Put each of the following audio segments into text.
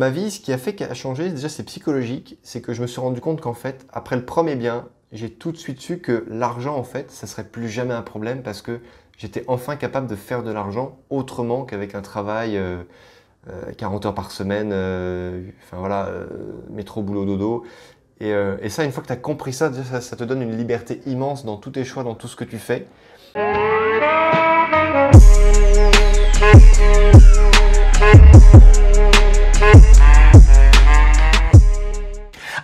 Ma vie, ce qui a fait qu'elle a changé, déjà c'est psychologique, c'est que je me suis rendu compte qu'en fait, après le premier bien, j'ai tout de suite su que l'argent, en fait, ça serait plus jamais un problème parce que j'étais enfin capable de faire de l'argent autrement qu'avec un travail 40 euh, euh, heures par semaine, euh, enfin voilà, métro, boulot, dodo. Et, ça, une fois que tu as compris ça, ça, ça, te donne une liberté immense dans tous tes choix, dans tout ce que tu fais.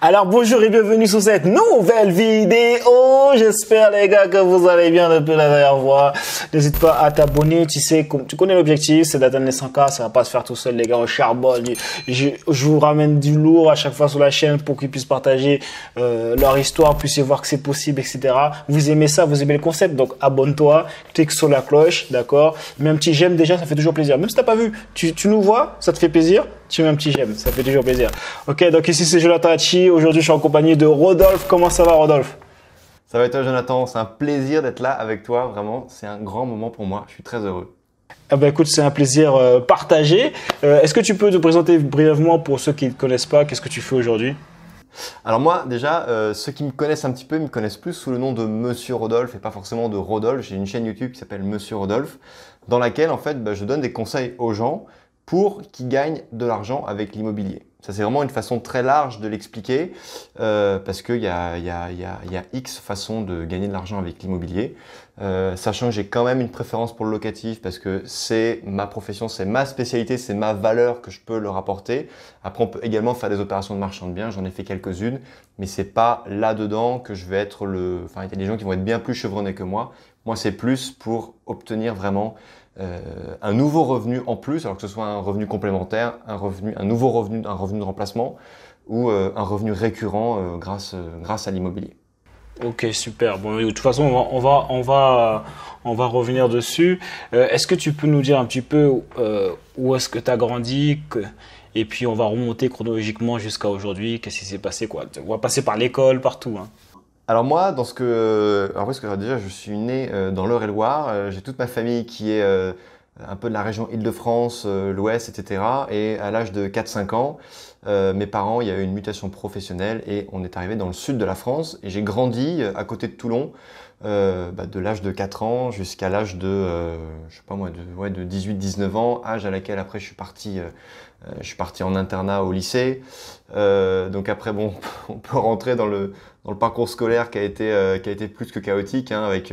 Alors bonjour et bienvenue sur cette nouvelle vidéo. J'espère les gars que vous allez bien depuis la dernière fois. N'hésite pas à t'abonner. Tu sais, tu connais l'objectif, c'est d'atteindre les 100K. Ça va pas se faire tout seul les gars. au charbon. Je, vous ramène du lourd à chaque fois sur la chaîne pour qu'ils puissent partager euh, leur histoire, puissent voir que c'est possible, etc. Vous aimez ça, vous aimez le concept, donc abonne-toi, clique sur la cloche, d'accord. Mets un petit j'aime déjà, ça fait toujours plaisir. Même si t'as pas vu, tu, nous vois, ça te fait plaisir. Tu mets un petit j'aime, ça fait toujours plaisir. Ok, donc ici c'est Jonathan Hachi Aujourd'hui, je suis en compagnie de Rodolphe. Comment ça va, Rodolphe Ça va et toi, Jonathan C'est un plaisir d'être là avec toi. Vraiment, c'est un grand moment pour moi. Je suis très heureux. Ah bah écoute, c'est un plaisir euh, partagé. Euh, est-ce que tu peux te présenter brièvement pour ceux qui ne connaissent pas Qu'est-ce que tu fais aujourd'hui alors moi déjà, euh, ceux qui me connaissent un petit peu me connaissent plus sous le nom de Monsieur Rodolphe et pas forcément de Rodolphe. J'ai une chaîne YouTube qui s'appelle Monsieur Rodolphe dans laquelle en fait bah, je donne des conseils aux gens pour qu'ils gagnent de l'argent avec l'immobilier. Ça, c'est vraiment une façon très large de l'expliquer, euh, parce qu'il y, y, a, X façons de gagner de l'argent avec l'immobilier. Euh, sachant que j'ai quand même une préférence pour le locatif, parce que c'est ma profession, c'est ma spécialité, c'est ma valeur que je peux leur apporter. Après, on peut également faire des opérations de marchand de biens, j'en ai fait quelques-unes, mais c'est pas là-dedans que je vais être le... Enfin, il y a des gens qui vont être bien plus chevronnés que moi. Moi, c'est plus pour obtenir vraiment euh, un nouveau revenu en plus, alors que ce soit un revenu complémentaire, un, revenu, un nouveau revenu, un revenu de remplacement ou euh, un revenu récurrent euh, grâce, grâce à l'immobilier. Ok, super. Bon, de toute façon, on va, on va, on va, revenir dessus. est-ce que tu peux nous dire un petit peu où est-ce que tu as grandi Et puis, on va remonter chronologiquement jusqu'à aujourd'hui. Qu'est-ce qui s'est passé quoi On va passer par l'école, partout. Hein. Alors moi, dans ce que, alors ce que je déjà, je suis né euh, dans l'Eure-et-Loire. Euh, j'ai toute ma famille qui est euh, un peu de la région Île-de-France, l'Ouest, etc. Et à l'âge de 4-5 ans, euh, mes parents, il y a eu une mutation professionnelle et on est arrivé dans le sud de la France. Et j'ai grandi euh, à côté de Toulon, euh, bah, de l'âge de 4 ans jusqu'à l'âge de, sais pas moi, de, 18-19 ans, âge à laquelle après je suis parti, je suis parti en internat au lycée. donc après, bon, on peut rentrer dans le, dans le parcours scolaire qui a été, qui a été plus que chaotique, hein, avec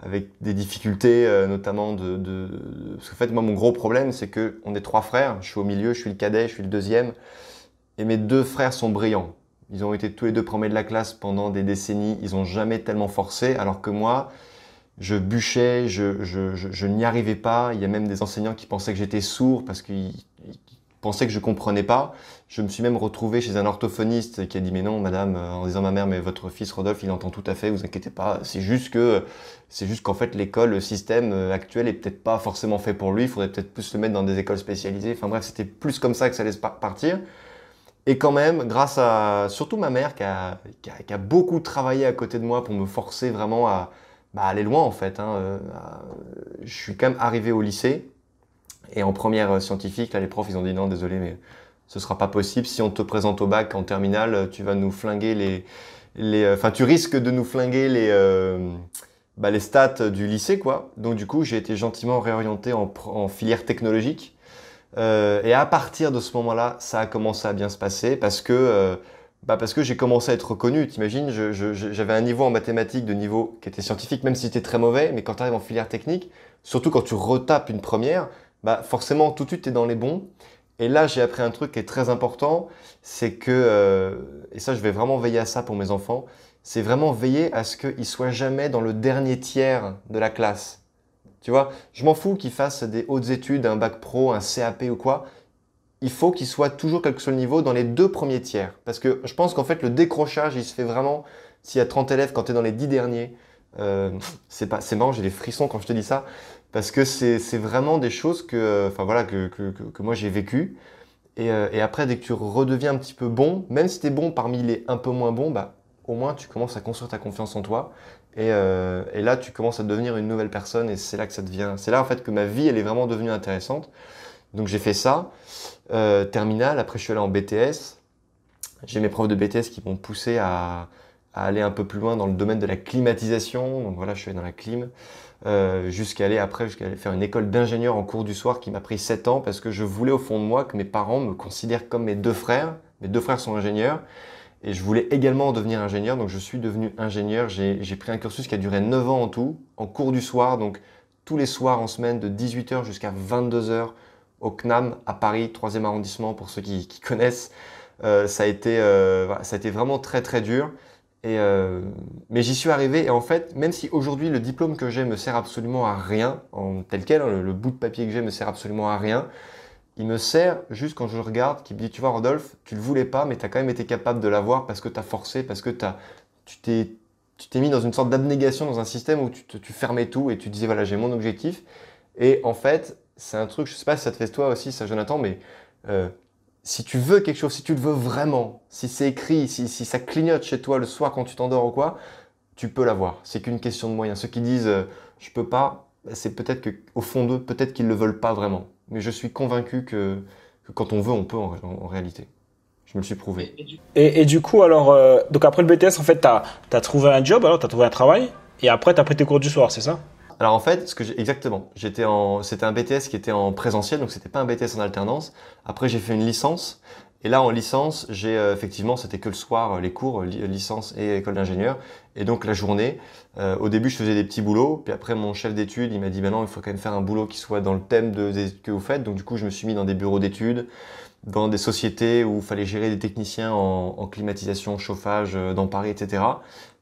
avec des difficultés, notamment de, Parce que en fait, moi, mon gros problème, c'est qu'on est trois frères. Je suis au milieu, je suis le cadet, je suis le deuxième. Et mes deux frères sont brillants. Ils ont été tous les deux premiers de la classe pendant des décennies. Ils n'ont jamais tellement forcé, alors que moi, je bûchais, je, je, je, n'y arrivais pas. Il y a même des enseignants qui pensaient que j'étais sourd parce qu'ils pensaient que je comprenais pas. Je me suis même retrouvé chez un orthophoniste qui a dit mais non madame en disant ma mère mais votre fils Rodolphe il entend tout à fait, vous inquiétez pas, c'est juste que c'est juste qu'en fait l'école, le système euh, actuel est peut-être pas forcément fait pour lui, il faudrait peut-être plus le mettre dans des écoles spécialisées. Enfin bref, c'était plus comme ça que ça allait partir. Et quand même, grâce à surtout ma mère qui a, beaucoup travaillé à côté de moi pour me forcer vraiment à bah, aller loin en fait. Hein, euh, je suis quand même arrivé au lycée et en première euh, scientifique, les profs ils ont dit non désolé mais ce sera pas possible. Si on te présente au bac en terminale, tu vas nous flinguer les, euh, tu risques de nous flinguer bah, les stats du lycée quoi. Donc du coup j'ai été gentiment réorienté en filière technologique euh, et à partir de ce moment-là, ça a commencé à bien se passer parce que, euh, bah parce que j'ai commencé à être reconnu. T'imagines, j'avais un niveau en mathématiques de niveau qui était scientifique, même si c'était très mauvais, mais quand tu arrives en filière technique, surtout quand tu retapes une première, bah forcément tout de suite tu es dans les bons. Et là, j'ai appris un truc qui est très important, c'est que, euh, et ça je vais vraiment veiller à ça pour mes enfants, c'est vraiment veiller à ce qu'ils soient jamais dans le dernier tiers de la classe. Tu vois, je m'en fous qu'il fasse des hautes études, un bac pro, un CAP ou quoi. Il faut qu'il soit toujours, quel que soit le niveau, dans les deux premiers tiers. Parce que je pense qu'en fait, le décrochage, il se fait vraiment s'il y a 30 élèves quand tu es dans les 10 derniers. Euh, c'est pas, c'est marrant, j'ai des frissons quand je te dis ça. Parce que c'est, vraiment des choses que, enfin voilà, que, que, que, moi j'ai vécues. Euh, et, après, dès que tu redeviens un petit peu bon, même si tu es bon parmi les un peu moins bons, bah, au moins tu commences à construire ta confiance en toi. Euh, et, là, tu commences à devenir une nouvelle personne et c'est là que ça devient. C'est là en fait que ma vie, elle est vraiment devenue intéressante. Donc j'ai fait ça, euh, terminale, Après, je suis allé en BTS. J'ai mes profs de BTS qui m'ont poussé à, aller un peu plus loin dans le domaine de la climatisation. Donc voilà, je suis allé dans la clim. Euh, jusqu'à aller après, jusqu'à aller faire une école d'ingénieur en cours du soir qui m'a pris 7 ans parce que je voulais au fond de moi que mes parents me considèrent comme mes deux frères. Mes deux frères sont ingénieurs et je voulais également devenir ingénieur, donc je suis devenu ingénieur. J'ai pris un cursus qui a duré 9 ans en tout, en cours du soir, donc tous les soirs en semaine de 18h jusqu'à 22h au CNAM à Paris, 3e arrondissement pour ceux qui, connaissent. Euh, ça, a été, euh, ça a été vraiment très très dur. Et euh, mais j'y suis arrivé et en fait, même si aujourd'hui le diplôme que j'ai me sert absolument à rien, en tel quel, hein, le, bout de papier que j'ai me sert absolument à rien, il me sert juste quand je regarde, qui me dit, tu vois, Rodolphe, tu le voulais pas, mais tu as quand même été capable de l'avoir parce que tu as forcé, parce que tu t'es tu t'es mis dans une sorte d'abnégation, dans un système où tu, fermais tout et tu disais, voilà, j'ai mon objectif. Et en fait, c'est un truc, je sais pas si ça te fait toi aussi, ça, Jonathan, mais euh, si tu veux quelque chose, si tu le veux vraiment, si c'est écrit, si, ça clignote chez toi le soir quand tu t'endors ou quoi, tu peux l'avoir. C'est qu'une question de moyens. Ceux qui disent, Je euh, je peux pas, c'est peut-être qu'au fond d'eux, peut-être qu'ils le veulent pas vraiment mais je suis convaincu que, quand on veut, on peut en, réalité. Je me le suis prouvé. Et, du coup, alors, euh, donc après le BTS, en fait, t'as as trouvé un job, alors t'as trouvé un travail, et après t'as pris tes cours du soir, c'est ça Alors en fait, ce que exactement, j'étais en, c'était un BTS qui était en présentiel, donc c'était pas un BTS en alternance. Après, j'ai fait une licence et là, en licence, j'ai euh, effectivement, c'était que le soir, euh, les cours, euh, licence et école d'ingénieur. Et donc la journée, au début, je faisais des petits boulots. Puis après, mon chef d'études, il m'a dit, ben non, il faut quand même faire un boulot qui soit dans le thème de, ce que vous faites. Donc du coup, je me suis mis dans des bureaux d'études, dans des sociétés où il fallait gérer des techniciens en, climatisation, chauffage, dans Paris, etc.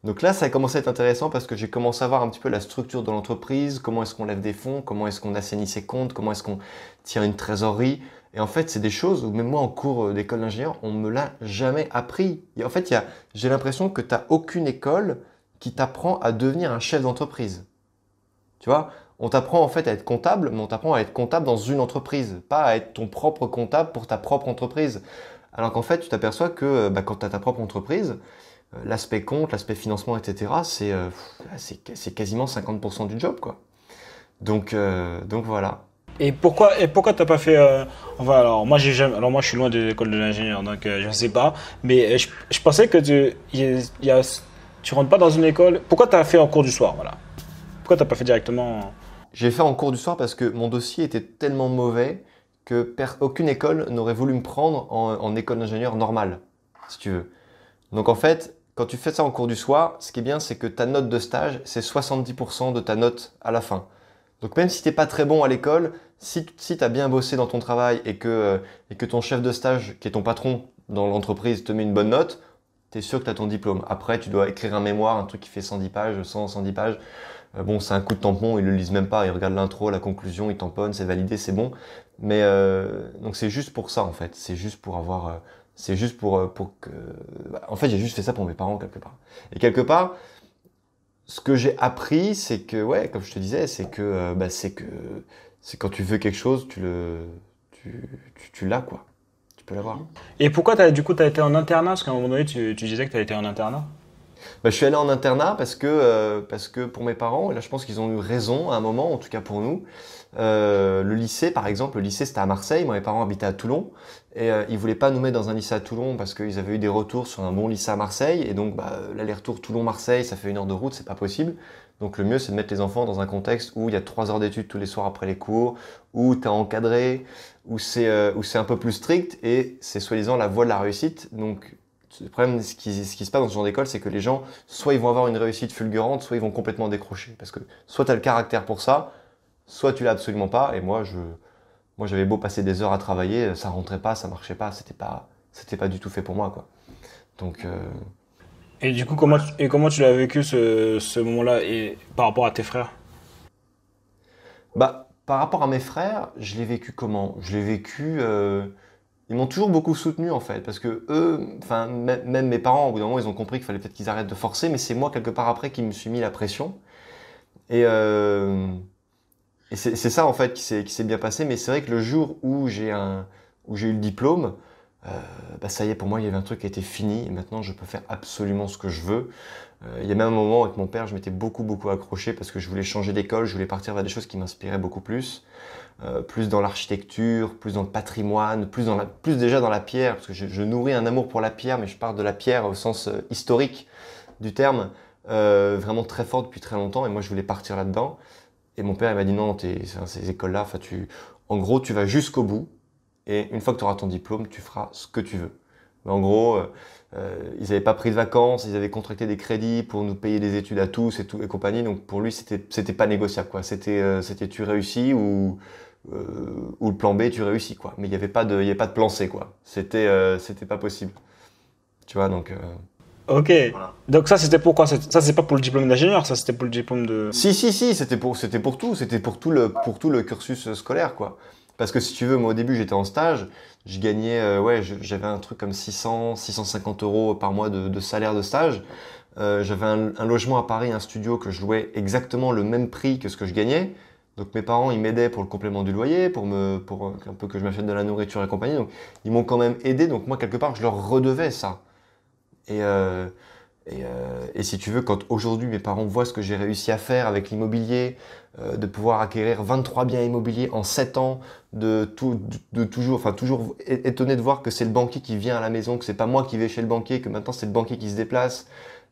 Donc là, ça a commencé à être intéressant parce que j'ai commencé à voir un petit peu la structure de l'entreprise, comment est-ce qu'on lève des fonds, comment est-ce qu'on assainit ses comptes, comment est-ce qu'on tient une trésorerie. Et en fait, c'est des choses où même moi, en cours euh, d'école d'ingénieur, on me l'a jamais appris. Et en fait, j'ai l'impression que tu n'as aucune école qui t'apprend à devenir un chef d'entreprise. Tu vois On t'apprend en fait à être comptable, mais on t'apprend à être comptable dans une entreprise, pas à être ton propre comptable pour ta propre entreprise. Alors qu'en fait, tu t'aperçois que euh, bah, quand tu as ta propre entreprise, euh, l'aspect compte, l'aspect financement, etc., c'est quasiment 50% du job, quoi. Donc, donc voilà. Et pourquoi et pourquoi t'as pas fait euh, va alors moi j'ai alors moi je suis loin de l'école de l'ingénieur donc je euh, je sais pas mais euh, je, pensais que tu y, y a, tu rentres pas dans une école pourquoi t'as fait en cours du soir voilà pourquoi t'as pas fait directement j'ai fait en cours du soir parce que mon dossier était tellement mauvais que aucune école n'aurait voulu me prendre en, en école d'ingénieur normale si tu veux donc en fait quand tu fais ça en cours du soir ce qui est bien c'est que ta note de stage c'est 70% de ta note à la fin donc même si t'es pas très bon à l'école, si, si tu as bien bossé dans ton travail et que, euh, et que ton chef de stage, qui est ton patron dans l'entreprise, te met une bonne note, tu es sûr que tu as ton diplôme. Après, tu dois écrire un mémoire, un truc qui fait 110 pages, 100, 110 pages. Euh, bon, c'est un coup de tampon, ils le lisent même pas, ils regardent l'intro, la conclusion, ils tamponnent, c'est validé, c'est bon. Mais euh, donc c'est juste pour ça en fait, c'est juste pour avoir, c'est juste pour pour que. Bah, en fait, j'ai juste fait ça pour mes parents quelque part. Et quelque part, ce que j'ai appris, c'est que ouais, comme je te disais, c'est que bah, c'est que c'est quand tu veux quelque chose, tu le, tu, tu, l'as quoi. Tu peux l'avoir. Mhm. Et pourquoi du coup tu as été en internat Parce qu'à un moment donné, tu, disais que tu as été en internat. Bah, je suis allé en internat parce que, euh, parce que pour mes parents, et là je pense qu'ils ont eu raison à un moment, en tout cas pour nous, euh, le lycée par exemple, le lycée c'était à Marseille, moi mes parents habitaient à Toulon, et ils euh, ils voulaient pas nous mettre dans un lycée à Toulon parce qu'ils avaient eu des retours sur un bon lycée à Marseille, et donc bah, l'aller-retour Toulon-Marseille, ça fait une heure de route, c'est pas possible. Donc le mieux, c'est de mettre les enfants dans un contexte où il y a trois heures d'études tous les soirs après les cours, où tu as encadré, euh, où c'est un peu plus strict et c'est soi-disant la voie de la réussite. Donc le problème, ce qui, se passe dans ce genre d'école, c'est que les gens, soit ils vont avoir une réussite fulgurante, soit ils vont complètement décrocher. Parce que soit tu as le caractère pour ça, soit tu l'as absolument pas. Et moi, je, moi, j'avais beau passer des heures à travailler, ça rentrait pas, ça marchait pas, c'était pas, c'était pas du tout fait pour moi, quoi. Donc, euh, et du coup, comment, tu, et comment tu l'as vécu ce, ce moment-là et par rapport à tes frères Bah, par rapport à mes frères, je l'ai vécu comment Je l'ai vécu. Euh, ils m'ont toujours beaucoup soutenu en fait, parce que eux, même mes parents, au bout d'un moment, ils ont compris qu'il fallait peut-être qu'ils arrêtent de forcer, mais c'est moi quelque part après qui me suis mis la pression. Et, euh, et c'est ça en fait qui s'est bien passé. Mais c'est vrai que le jour où j'ai où j'ai eu le diplôme, euh, bah ça y est, pour moi, il y avait un truc qui était fini, et maintenant je peux faire absolument ce que je veux. Euh, il y a même un moment avec mon père, je m'étais beaucoup, beaucoup accroché parce que je voulais changer d'école, je voulais partir vers des choses qui m'inspiraient beaucoup plus. Euh, plus dans l'architecture, plus dans le patrimoine, plus, dans la, plus déjà dans la pierre, parce que je, nourris un amour pour la pierre, mais je parle de la pierre au sens historique du terme, vraiment très fort depuis très longtemps, et moi je voulais partir là-dedans. Et mon père, il m'a dit non, ces écoles-là, tu, en gros, tu vas jusqu'au bout, et une fois que tu auras ton diplôme, tu feras ce que tu veux. Mais en gros, euh, euh, ils n'avaient pas pris de vacances, ils avaient contracté des crédits pour nous payer des études à tous et tout et compagnie. Donc pour lui, c'était c'était pas négociable quoi. C'était euh, c'était tu réussis ou ou le plan B tu réussis quoi. Mais il n'y avait pas de il pas de plan C quoi. C'était c'était pas possible. Tu vois donc. Ok. Donc ça c'était pourquoi ça c'est pas pour le diplôme d'ingénieur, ça c'était pour le diplôme de. Si si si, c'était pour c'était pour tout, c'était pour tout le pour tout le cursus scolaire quoi. Parce que si tu veux, moi au début j'étais en stage, je gagnais, euh, ouais, j'avais un truc comme 600, 650 euros par mois de, salaire de stage. Euh, j'avais un, logement à Paris, un studio que je louais exactement le même prix que ce que je gagnais. Donc mes parents, ils m'aidaient pour le complément du loyer, pour, me, pour euh, un peu que je m'achète de la nourriture et compagnie. Donc ils m'ont quand même aidé. Donc moi, quelque part, je leur redevais ça. Et euh, et, euh, et, si tu veux, quand aujourd'hui mes parents voient ce que j'ai réussi à faire avec l'immobilier, euh, de pouvoir acquérir 23 biens immobiliers en 7 ans, de, tout, de, toujours, enfin toujours étonné de voir que c'est le banquier qui vient à la maison, que c'est pas moi qui vais chez le banquier, que maintenant c'est le banquier qui se déplace.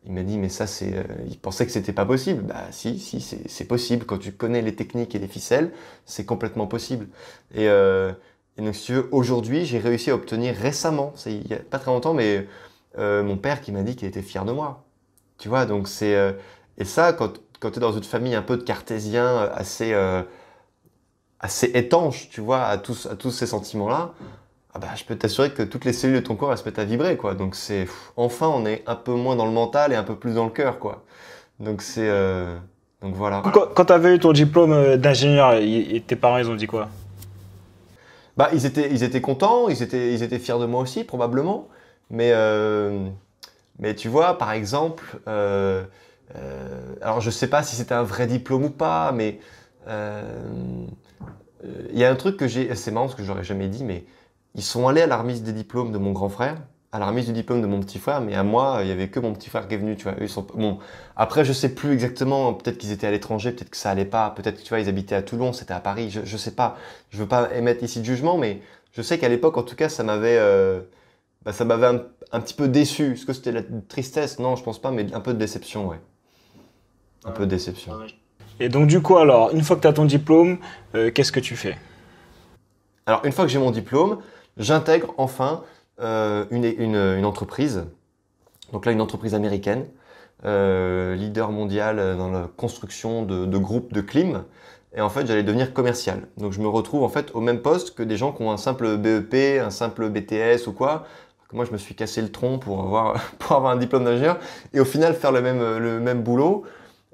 Il m'a dit mais ça c'est, euh, il pensait que c'était pas possible. Bah si, si c'est possible quand tu connais les techniques et les ficelles, c'est complètement possible. Et, euh, et donc si tu veux, aujourd'hui j'ai réussi à obtenir récemment, il y a pas très longtemps, mais euh, mon père qui m'a dit qu'il était fier de moi. Tu vois, donc c'est. Euh, et ça, quand, tu es dans une famille un peu de cartésiens euh, assez, assez étanche, tu vois, à tous, ces sentiments-là, ah bah, je peux t'assurer que toutes les cellules de ton corps, elles se mettent à vibrer, quoi. Donc c'est. Enfin, on est un peu moins dans le mental et un peu plus dans le cœur, quoi. Donc c'est. Donc voilà. Quand, tu avais eu ton diplôme d'ingénieur, tes parents, ils ont dit quoi bah, ils étaient, contents, ils étaient fiers de moi aussi, probablement. Mais, euh, mais tu vois, par exemple, euh, euh, alors je sais pas si c'était un vrai diplôme ou pas, mais il y a un truc que j'ai, c'est marrant parce que j'aurais jamais dit, mais ils sont allés à la remise des diplômes de mon grand frère, à la remise du diplôme de mon petit frère, mais à moi, il y avait que mon petit frère qui est venu, tu vois. Eux, sont... Bon, après, je sais plus exactement, peut-être qu'ils étaient à l'étranger, peut-être que ça allait pas, peut-être que, tu vois, ils habitaient à Toulon, c'était à Paris, je, ne sais pas. Je veux pas émettre ici de jugement, mais je sais qu'à l'époque, en tout cas, ça m'avait... Bah, ça m'avait un, petit peu déçu. Est-ce que c'était la tristesse Non, je pense pas, mais un peu de déception, ouais. Un peu de déception. Ah, Et donc du coup, alors, une fois que tu as ton diplôme, euh, qu'est-ce que tu fais Alors, une fois que j'ai mon diplôme, j'intègre enfin euh, une, entreprise. Donc là, une entreprise américaine, euh, leader mondial dans la construction de, de groupes de clim. Et en fait, j'allais devenir commercial. Donc je me retrouve en fait au même poste que des gens qui ont un simple BEP, un simple BTS ou quoi moi, je me suis cassé le tronc pour avoir, pour avoir un diplôme d'ingénieur et au final faire le même, boulot.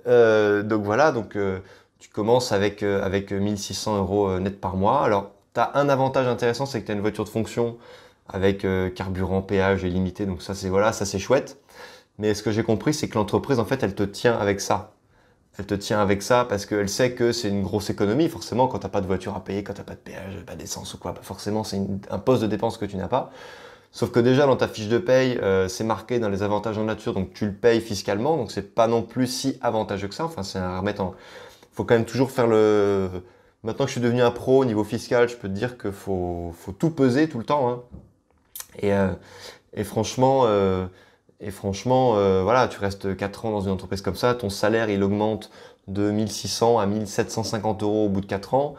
Euh, donc voilà, donc euh, tu commences avec, euh, avec 1600 euros net par mois. Alors, tu as un avantage intéressant, c'est que tu as une voiture de fonction avec carburant, péage et limité. Donc ça, c'est voilà, chouette. Mais ce que j'ai compris, c'est que l'entreprise, en fait, elle te tient avec ça. Elle te tient avec ça parce qu'elle sait que c'est une grosse économie. Forcément, quand tu n'as pas de voiture à payer, quand tu n'as pas de péage, pas d'essence ou quoi, forcément, c'est un poste de dépense que tu n'as pas. Sauf que déjà dans ta fiche de paye, euh, c'est marqué dans les avantages en nature, donc tu le payes fiscalement, donc c'est pas non plus si avantageux que ça. Enfin, c'est à remettre en. Faut quand même toujours faire le. Maintenant que je suis devenu un pro au niveau fiscal, je peux te dire que faut, faut tout peser tout le temps. Hein. Et, euh, et, franchement, euh, et franchement voilà, tu restes 4 ans dans une entreprise comme ça, ton salaire il augmente de 1600 à 1750 euros au bout de 4 ans.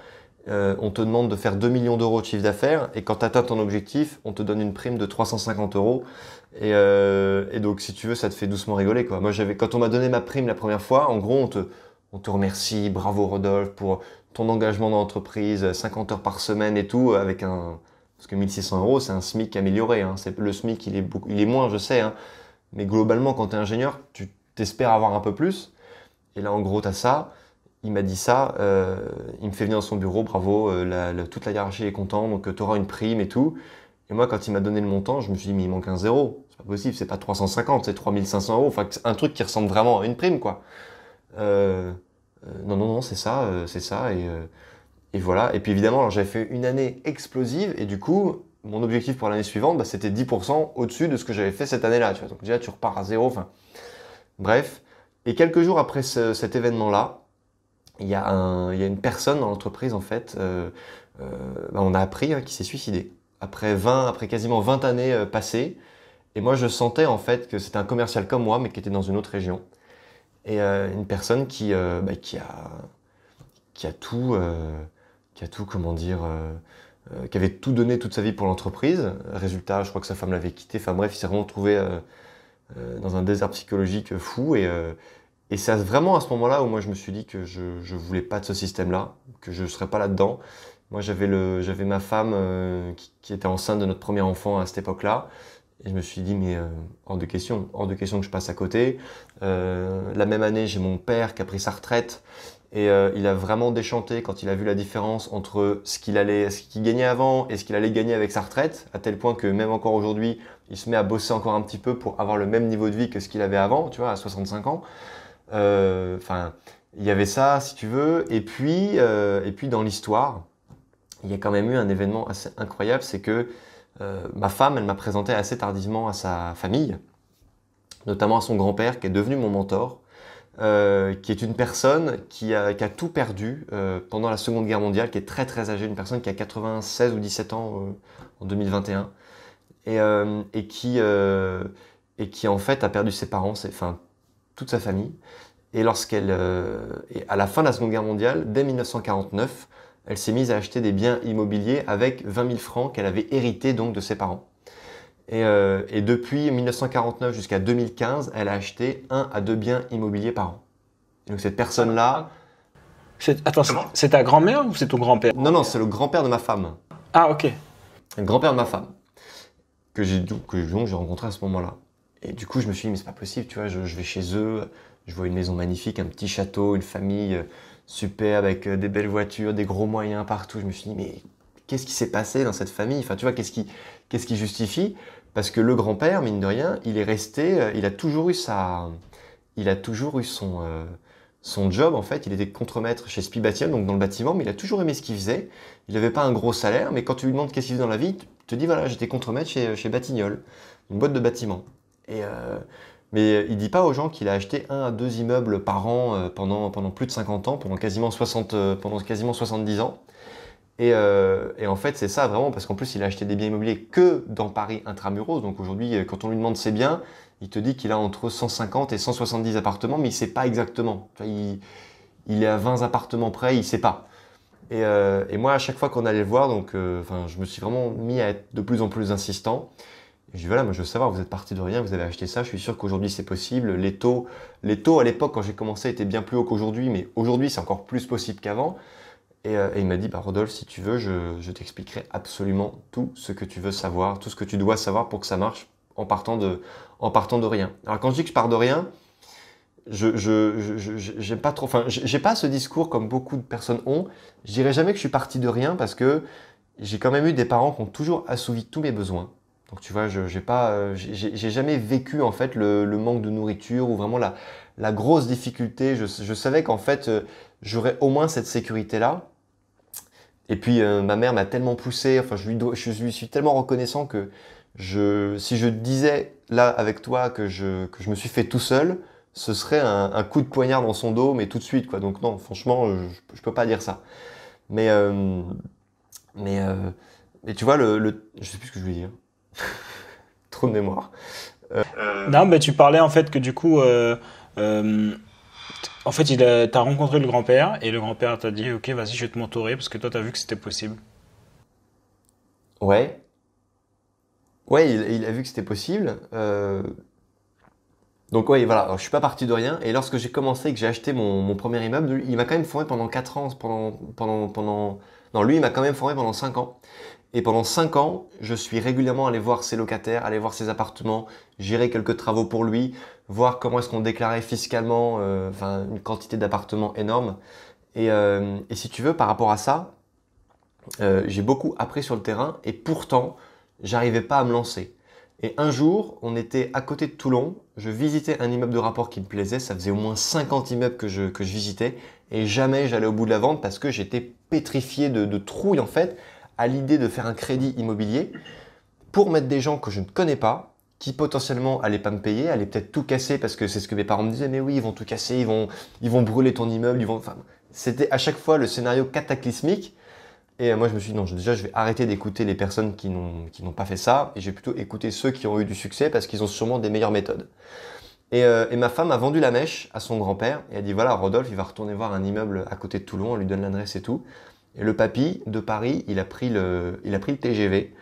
Euh, on te demande de faire 2 millions d'euros de chiffre d'affaires et quand tu atteins ton objectif, on te donne une prime de 350 euros. Et, euh, et donc, si tu veux, ça te fait doucement rigoler. Quoi. Moi, quand on m'a donné ma prime la première fois, en gros, on te, on te remercie, bravo Rodolphe pour ton engagement dans l'entreprise, 50 heures par semaine et tout, avec un. Parce que 1600 euros, c'est un SMIC amélioré. Hein. C'est, le SMIC, il est, beaucoup, il est moins, je sais. Hein. Mais globalement, quand tu es ingénieur, tu t'espères avoir un peu plus. Et là, en gros, tu as ça il m'a dit ça, euh, il me fait venir dans son bureau, bravo, euh, la, toute la hiérarchie est contente, donc euh, tu auras une prime et tout. Et moi, quand il m'a donné le montant, je me suis dit, mais il manque un zéro, c'est pas possible, c'est pas 350, c'est 3500 euros, enfin, un truc qui ressemble vraiment à une prime, quoi. Euh, non, non, non, c'est ça, c'est ça, et, et, voilà. Et puis évidemment, j'avais fait une année explosive, et du coup, mon objectif pour l'année suivante, bah, c'était 10% au-dessus de ce que j'avais fait cette année-là, tu vois. Donc déjà, tu repars à zéro, enfin. Bref. Et quelques jours après ce, cet événement-là, il y, a une personne dans l'entreprise, en fait, euh, euh, bah, on a appris hein, qui s'est suicidé. Après 20, après quasiment 20 années euh, passées. Et moi, je sentais en fait que c'était un commercial comme moi, mais qui était dans une autre région. Et une personne qui, bah, qui, a, qui a tout, qui a tout, comment dire, qui avait tout donné toute sa vie pour l'entreprise. Résultat, je crois que sa femme l'avait quitté. Enfin bref, il s'est vraiment trouvé dans un désert psychologique fou. Et et c'est vraiment à ce moment-là où moi je me suis dit que je ne voulais pas de ce système-là, que je ne serais pas là-dedans. Moi j'avais ma femme euh, qui, était enceinte de notre premier enfant à cette époque-là. Et je me suis dit, mais euh, hors de question, hors de question que je passe à côté. Euh, la même année, j'ai mon père qui a pris sa retraite. Et il a vraiment déchanté quand il a vu la différence entre ce qu'il allait, ce qu'il gagnait avant et ce qu'il allait gagner avec sa retraite, à tel point que même encore aujourd'hui, il se met à bosser encore un petit peu pour avoir le même niveau de vie que ce qu'il avait avant, tu vois, à 65 ans. Euh, enfin, il y avait ça, si tu veux. Et puis, euh, et puis dans l'histoire, il y a quand même eu un événement assez incroyable, c'est que euh, ma femme, elle m'a présenté assez tardivement à sa famille, notamment à son grand-père, qui est devenu mon mentor. qui est une personne qui a, tout perdu pendant la Seconde Guerre mondiale, qui est très très âgée, une personne qui a 96 ou 17 ans en 2021, et, et, qui, et qui en fait a perdu ses parents, enfin toute sa famille. Et lorsqu'elle, est euh, à la fin de la Seconde Guerre mondiale, dès 1949, elle s'est mise à acheter des biens immobiliers avec 20 000 francs qu'elle avait hérité donc de ses parents. Et, euh, et depuis 1949 jusqu'à 2015, elle a acheté un à deux biens immobiliers par an. donc cette personne-là. Ah. Attends, c'est ta grand-mère ou c'est ton grand-père Non, non, c'est le grand-père de ma femme. Ah, ok. Le grand-père de ma femme, que j'ai rencontré à ce moment-là. Et du coup, je me suis dit, mais c'est pas possible, tu vois, je, vais chez eux, je vois une maison magnifique, un petit château, une famille euh, super avec euh, des belles voitures, des gros moyens partout. Je me suis dit, mais qu'est-ce qui s'est passé dans cette famille Enfin, tu vois, qu'est-ce qui, qu'est-ce qui justifie Parce que le grand-père, mine de rien, il est resté, euh, il a toujours eu sa. Il a toujours eu son. job, en fait, il était contremaître chez Spi-Batignolles, donc dans le bâtiment, mais il a toujours aimé ce qu'il faisait. Il n'avait pas un gros salaire, mais quand tu lui demandes qu'est-ce qu'il faisait dans la vie, tu te dis voilà, j'étais contremaître chez, chez Batignolles, une boîte de bâtiment. Euh, mais il dit pas aux gens qu'il a acheté un à deux immeubles par an euh, pendant, pendant plus de 50 ans, pendant quasiment, euh, pendant quasiment 70 ans. Et, en fait, c'est ça vraiment, parce qu'en plus, il a acheté des biens immobiliers que dans Paris intramuros. Donc aujourd'hui, quand on lui demande ses biens, il te dit qu'il a entre 150 et 170 appartements, mais il ne sait pas exactement. Il, il, est à 20 appartements près, il ne sait pas. Et, moi, à chaque fois qu'on allait le voir, donc, je me suis vraiment mis à être de plus en plus insistant. Je dis voilà, moi je veux savoir, vous êtes parti de rien, vous avez acheté ça, je suis sûr qu'aujourd'hui c'est possible. Les taux, les taux à l'époque quand j'ai commencé étaient bien plus hauts qu'aujourd'hui, mais aujourd'hui c'est encore plus possible qu'avant. Et, euh, il m'a dit, bah, Rodolphe, si tu veux, je, t'expliquerai absolument tout ce que tu veux savoir, tout ce que tu dois savoir pour que ça marche en partant de, en partant de rien. Alors quand je dis que je pars de rien, je j'aime pas trop, enfin, j'ai pas ce discours comme beaucoup de personnes ont. Je dirais jamais que je suis parti de rien parce que j'ai quand même eu des parents qui ont toujours assouvi tous mes besoins donc tu vois, je j'ai pas, euh, j'ai jamais vécu en fait le, manque de nourriture ou vraiment la, la grosse difficulté. Je, savais qu'en fait euh, j'aurais au moins cette sécurité là. Et puis euh, ma mère m'a tellement poussé, enfin je lui, je lui suis tellement reconnaissant que je, si je disais là avec toi que je, que je me suis fait tout seul, ce serait un, coup de poignard dans son dos, mais tout de suite quoi. Donc non, franchement, je, ne peux pas dire ça. Mais mais tu vois le, le, je sais plus ce que je voulais dire. Trop de mémoire. Euh, non, mais tu parlais en fait que du coup, euh, euh, en fait, rencontré le grand-père et le grand-père t'a dit, ok, vas-y, je vais te mentorer parce que toi, tu as vu que c'était possible. Ouais. Ouais, il, a vu que c'était possible. Donc ouais, voilà, je suis pas parti de rien. Et lorsque j'ai commencé que j'ai acheté mon, premier immeuble, il m'a quand même formé pendant 4 ans, pendant, pendant, pendant... Non, lui, il m'a quand même formé pendant 5 ans. Et pendant 5 ans, je suis régulièrement allé voir ses locataires, aller voir ses appartements, gérer quelques travaux pour lui, voir comment est-ce qu'on déclarait fiscalement euh, une quantité d'appartements énorme. Euh, et, si tu veux, par rapport à ça, euh, j'ai beaucoup appris sur le terrain et pourtant, j'arrivais pas à me lancer. Et un jour, on était à côté de Toulon, je visitais un immeuble de rapport qui me plaisait, ça faisait au moins 50 immeubles que je, que je visitais, et jamais j'allais au bout de la vente parce que j'étais pétrifié de, de trouille en fait, à l'idée de faire un crédit immobilier pour mettre des gens que je ne connais pas, qui potentiellement allaient pas me payer, allaient peut-être tout casser parce que c'est ce que mes parents me disaient, mais oui, ils vont tout casser, ils vont, ils vont brûler ton immeuble, ils vont. c'était à chaque fois le scénario cataclysmique. Et euh, moi, je me suis dit, non, déjà, je vais arrêter d'écouter les personnes qui n'ont, pas fait ça, et j'ai plutôt écouté ceux qui ont eu du succès parce qu'ils ont sûrement des meilleures méthodes. Et, euh, et, ma femme a vendu la mèche à son grand-père et a dit, voilà, Rodolphe, il va retourner voir un immeuble à côté de Toulon, on lui donne l'adresse et tout. Et le papy de Paris, il a pris le, il a pris le TGV.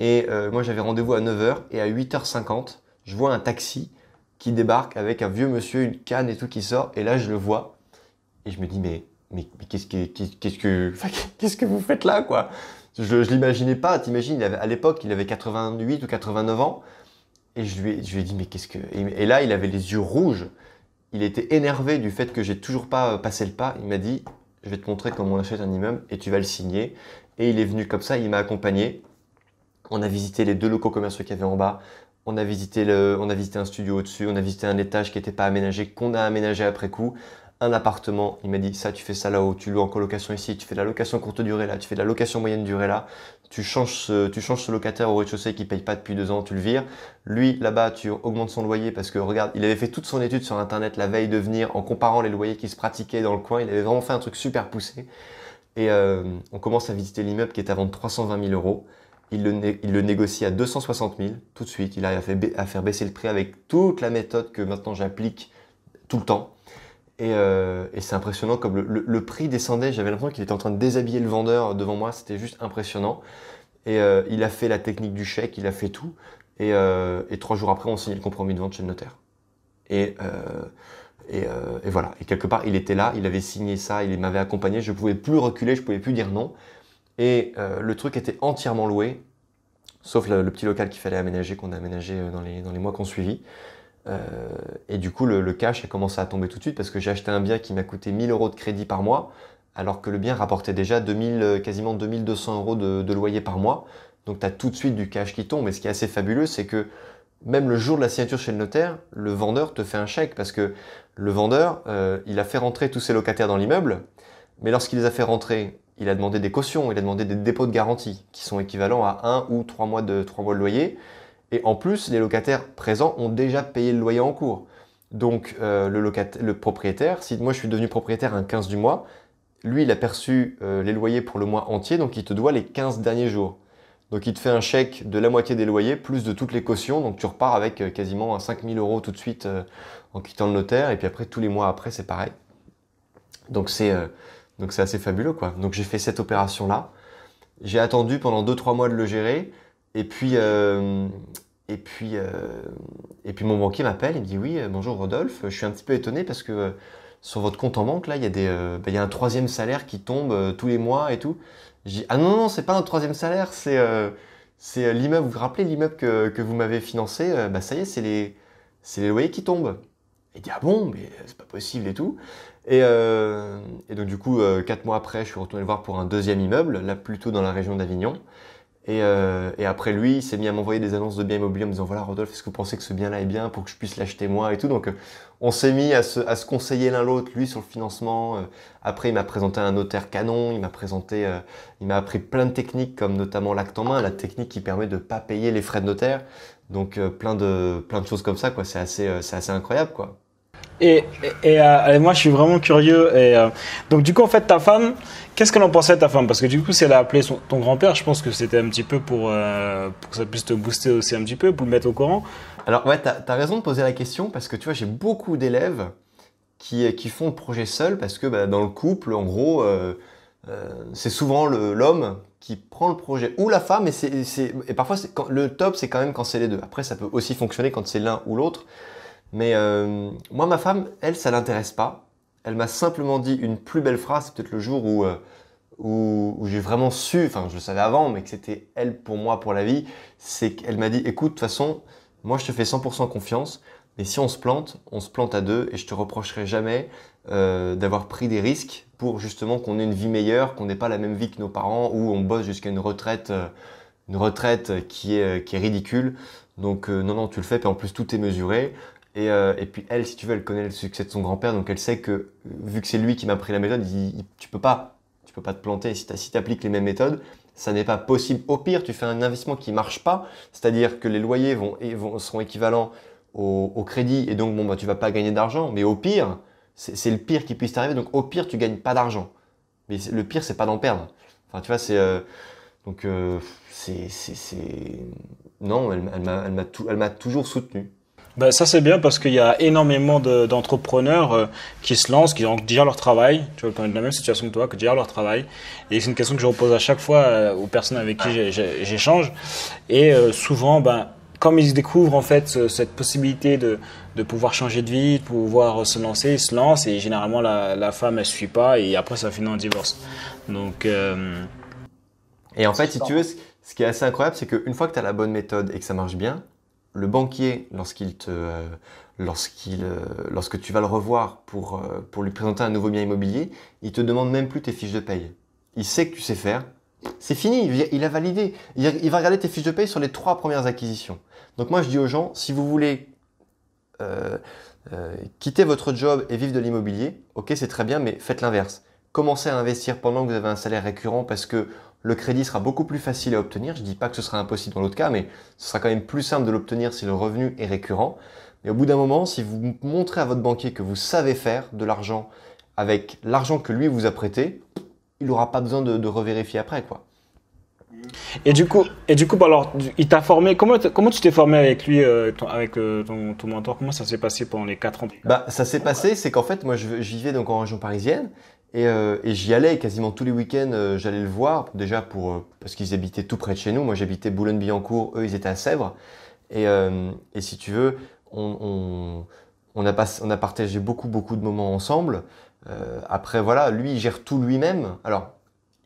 Et euh, moi, j'avais rendez-vous à 9h et à 8h50, je vois un taxi qui débarque avec un vieux monsieur, une canne et tout qui sort. Et là, je le vois et je me dis, mais, mais, qu'est-ce que, qu'est-ce que, qu'est-ce que vous faites là, quoi? Je, ne l'imaginais pas. T'imagines, à l'époque, il avait 88 ou 89 ans. Et je lui, je lui ai dit, mais qu'est-ce que. Et, et là, il avait les yeux rouges. Il était énervé du fait que j'ai toujours pas euh, passé le pas. Il m'a dit, je vais te montrer comment on achète un immeuble et tu vas le signer. Et il est venu comme ça, il m'a accompagné. On a visité les deux locaux commerciaux qu'il y avait en bas. On a visité, le, on a visité un studio au-dessus. On a visité un étage qui n'était pas aménagé, qu'on a aménagé après coup. Un appartement, il m'a dit ça, tu fais ça là-haut, tu loues en colocation ici, tu fais de la location courte durée là, tu fais de la location moyenne durée là, tu changes, ce, locataire au rez-de-chaussée qui paye pas depuis deux ans, tu le vires. Lui, là-bas, tu augmentes son loyer parce que regarde, il avait fait toute son étude sur Internet la veille de venir en comparant les loyers qui se pratiquaient dans le coin. Il avait vraiment fait un truc super poussé. Et euh, on commence à visiter l'immeuble qui est à vendre 320 000 euros. Il le, il le, négocie à 260 000 tout de suite. Il arrive fait, à faire baisser le prix avec toute la méthode que maintenant j'applique tout le temps. Euh, et, c'est impressionnant comme le, prix descendait. J'avais l'impression qu'il était en train de déshabiller le vendeur devant moi. C'était juste impressionnant. Et euh, il a fait la technique du chèque, il a fait tout. Et, euh, trois jours après, on signait le compromis de vente chez le notaire. Et, voilà. Et quelque part, il était là, il avait signé ça, il m'avait accompagné. Je ne pouvais plus reculer, je ne pouvais plus dire non. Et le truc était entièrement loué, sauf le, petit local qu'il fallait aménager, qu'on a aménagé dans les, dans les mois qu'on suivit. Euh, et du coup, le, cash a commencé à tomber tout de suite parce que j'ai acheté un bien qui m'a coûté 1000 euros de crédit par mois, alors que le bien rapportait déjà 2000, euh, quasiment 2200 euros de, loyer par mois. Donc tu as tout de suite du cash qui tombe. Et ce qui est assez fabuleux, c'est que même le jour de la signature chez le notaire, le vendeur te fait un chèque parce que le vendeur, euh, il a fait rentrer tous ses locataires dans l'immeuble, mais lorsqu'il les a fait rentrer, il a demandé des cautions, il a demandé des dépôts de garantie qui sont équivalents à un ou trois mois de, trois mois de loyer. Et en plus, les locataires présents ont déjà payé le loyer en cours. Donc euh, le, propriétaire, si moi je suis devenu propriétaire un 15 du mois, lui il a perçu euh, les loyers pour le mois entier, donc il te doit les 15 derniers jours. Donc il te fait un chèque de la moitié des loyers, plus de toutes les cautions, donc tu repars avec euh, quasiment 5000 euros tout de suite en quittant le notaire, et puis après tous les mois après c'est pareil. Donc c'est assez fabuleux quoi. Donc j'ai fait cette opération là, j'ai attendu pendant 2-3 mois de le gérer, et puis, euh, et puis, euh, et puis mon banquier m'appelle, il me dit oui, euh, bonjour Rodolphe, je suis un petit peu étonné parce que sur votre compte en banque, là, il y, a des, bah, il y a un troisième salaire qui tombe tous les mois et tout. Je dis, ah non, non, c'est pas un troisième salaire, c'est c'est l'immeuble, vous vous rappelez l'immeuble que, que vous m'avez financé, bah ça y est, c'est les, c'est les loyers qui tombent. Il dit, ah bon, mais c'est pas possible et tout. Et, et donc du coup, quatre mois après, je suis retourné le voir pour un deuxième immeuble, là plutôt dans la région d'Avignon. Euh, et, après lui, il s'est mis à m'envoyer des annonces de biens immobiliers en me disant voilà Rodolphe, est-ce que vous pensez que ce bien-là est bien pour que je puisse l'acheter moi et tout. Donc euh, on s'est mis à se, conseiller l'un l'autre, lui sur le financement. Euh, après, il m'a présenté un notaire canon, il m'a présenté, il m'a appris plein de techniques comme notamment l'acte en main, la technique qui permet de pas payer les frais de notaire. Donc plein de plein de choses comme ça quoi. C'est assez c'est assez incroyable quoi. Et, euh, et, moi, je suis vraiment curieux. Et, euh, donc, du coup, en fait, ta femme, qu'est-ce qu'elle en pensait, ta femme Parce que du coup, si elle a appelé son, ton grand-père, je pense que c'était un petit peu pour, euh, pour, que ça puisse te booster aussi un petit peu, pour le mettre au courant. Alors, ouais, t'as as raison de poser la question parce que tu vois, j'ai beaucoup d'élèves qui, qui, font le projet seul parce que bah, dans le couple, en gros, c'est souvent l'homme qui prend le projet ou la femme. Et, c'est parfois, le top, c'est quand même quand c'est les deux. Après, ça peut aussi fonctionner quand c'est l'un ou l'autre. Mais euh, moi, ma femme, elle, ça l'intéresse pas. Elle m'a simplement dit une plus belle phrase, c'est peut-être le jour euh, où, où, j'ai vraiment su, enfin je le savais avant, mais que c'était elle pour moi, pour la vie, c'est qu'elle m'a dit, écoute, de toute façon, moi je te fais 100% confiance, mais si on se plante, on se plante à deux et je te reprocherai jamais euh, d'avoir pris des risques pour justement qu'on ait une vie meilleure, qu'on n'ait pas la même vie que nos parents, ou on bosse jusqu'à une retraite, une retraite qui est, qui est ridicule. Donc non, non, tu le fais, puis en plus tout est mesuré. Et, euh, et, puis elle, si tu veux, elle connaît le succès de son grand-père, donc elle sait que euh, vu que c'est lui qui m'a pris la méthode, tu peux pas, tu peux pas te planter. Si tu les mêmes méthodes, ça n'est pas possible. Au pire, tu fais un investissement qui marche pas, c'est-à-dire que les loyers vont, seront équivalents au, au, crédit et donc bon bah tu vas pas gagner d'argent. Mais au pire, c'est le pire qui puisse t'arriver. Donc au pire, tu gagnes pas d'argent. Mais le pire, c'est pas d'en perdre. Enfin, tu vois, c'est euh, donc euh, c'est non, elle, elle m'a toujours soutenu. Ben ça c'est bien parce qu'il y a énormément d'entrepreneurs euh, qui se lancent, qui ont déjà leur travail, tu vois, dans la même situation que toi, qui déjà leur travail. Et c'est une question que je repose à chaque fois euh, aux personnes avec qui j'échange. Et euh, souvent, ben, comme ils découvrent en fait cette possibilité de, de pouvoir changer de vie, de pouvoir se lancer, ils se lancent et généralement la, la femme elle suit pas et après ça finit en divorce. Donc et en fait, si tu veux, ce qui est assez incroyable, c'est qu'une fois que tu as la bonne méthode et que ça marche bien, le banquier, lorsqu'il te, euh, lorsqu'il, euh, lorsque tu vas le revoir pour, euh, pour lui présenter un nouveau bien immobilier, il te demande même plus tes fiches de paye. Il sait que tu sais faire. C'est fini, il a validé. Il va regarder tes fiches de paye sur les trois premières acquisitions. Donc moi je dis aux gens, si vous voulez quitter votre job et vivre de l'immobilier, ok c'est très bien, mais faites l'inverse. Commencez à investir pendant que vous avez un salaire récurrent parce que le crédit sera beaucoup plus facile à obtenir. Je dis pas que ce sera impossible dans l'autre cas, mais ce sera quand même plus simple de l'obtenir si le revenu est récurrent. Mais au bout d'un moment, si vous montrez à votre banquier que vous savez faire de l'argent avec l'argent que lui vous a prêté, il n'aura pas besoin de, revérifier après, quoi. Et du coup, et du coup, bah alors, il t'a formé. Comment, comment tu t'es formé avec lui, euh, avec euh, ton, ton, mentor Comment ça s'est passé pendant les 4 ans Bah, ça s'est passé, c'est qu'en fait, moi, je vivais donc en région parisienne et, euh, et j'y allais quasiment tous les week-ends, euh, j'allais le voir, déjà pour, euh, parce qu'ils habitaient tout près de chez nous. Moi, j'habitais Boulogne-Billancourt, eux, ils étaient à Sèvres. Et, et si tu veux, on, on, on, a pas, on, a partagé beaucoup, beaucoup de moments ensemble. après, voilà, lui, il gère tout lui-même. Alors,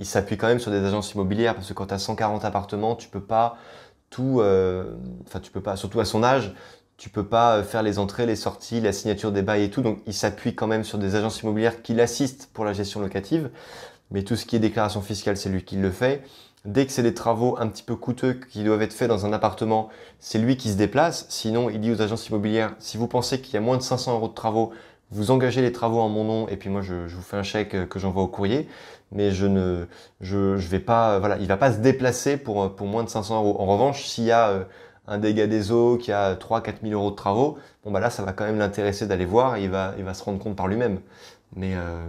il s'appuie quand même sur des agences immobilières, parce que quand tu as 140 appartements, tu peux pas tout. Enfin, tu peux pas, surtout à son âge, tu peux pas euh, faire les entrées, les sorties, la signature des bails et tout. Donc, il s'appuie quand même sur des agences immobilières qui l'assistent pour la gestion locative. Mais tout ce qui est déclaration fiscale, c'est lui qui le fait. Dès que c'est des travaux un petit peu coûteux qui doivent être faits dans un appartement, c'est lui qui se déplace. Sinon, il dit aux agences immobilières, si vous pensez qu'il y a moins de 500 euros de travaux, vous engagez les travaux en mon nom et puis moi je, vous fais un chèque euh, que j'envoie au courrier, mais je ne, je, je, vais pas, euh, voilà, il va pas se déplacer pour pour moins de 500 euros. En revanche, s'il y a un dégât des eaux qui a 3 quatre mille euros de travaux, bon bah là ça va quand même l'intéresser d'aller voir et il va, il va se rendre compte par lui-même. Mais, euh,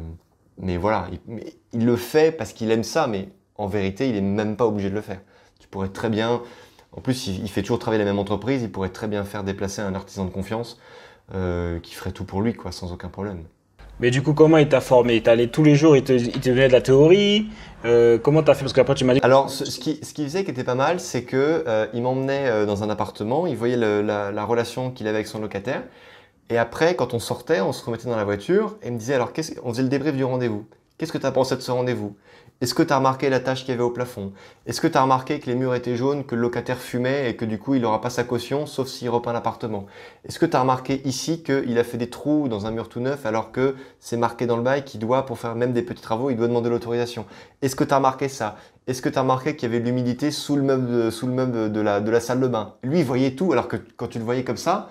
mais voilà, il, le fait parce qu'il aime ça, mais en vérité il est même pas obligé de le faire. Tu pourrais très bien, en plus il, fait toujours travailler la même entreprise, il pourrait très bien faire déplacer un artisan de confiance euh, qui ferait tout pour lui quoi, sans aucun problème. Mais du coup, comment il t'a formé tu allé tous les jours, il te, il te de la théorie euh, Comment t'as fait Parce qu'après, tu m'as dit. Alors, ce, ce qu'il ce qui faisait qui était pas mal, c'est qu'il euh, m'emmenait euh, dans un appartement, il voyait la, la, relation qu'il avait avec son locataire. Et après, quand on sortait, on se remettait dans la voiture et il me disait alors, on faisait le débrief du rendez-vous. Qu'est-ce que tu as pensé de ce rendez-vous est-ce que tu as remarqué la tâche qu'il y avait au plafond Est-ce que tu as remarqué que les murs étaient jaunes, que le locataire fumait et que du coup il n'aura pas sa caution sauf s'il repeint l'appartement Est-ce que tu as remarqué ici qu'il a fait des trous dans un mur tout neuf alors que c'est marqué dans le bail qu'il doit, pour faire même des petits travaux, il doit demander l'autorisation Est-ce que tu as remarqué ça Est-ce que tu as remarqué qu'il y avait de l'humidité sous le meuble, de, sous le de, la, de la salle de bain Lui, il voyait tout alors que quand tu le voyais comme ça,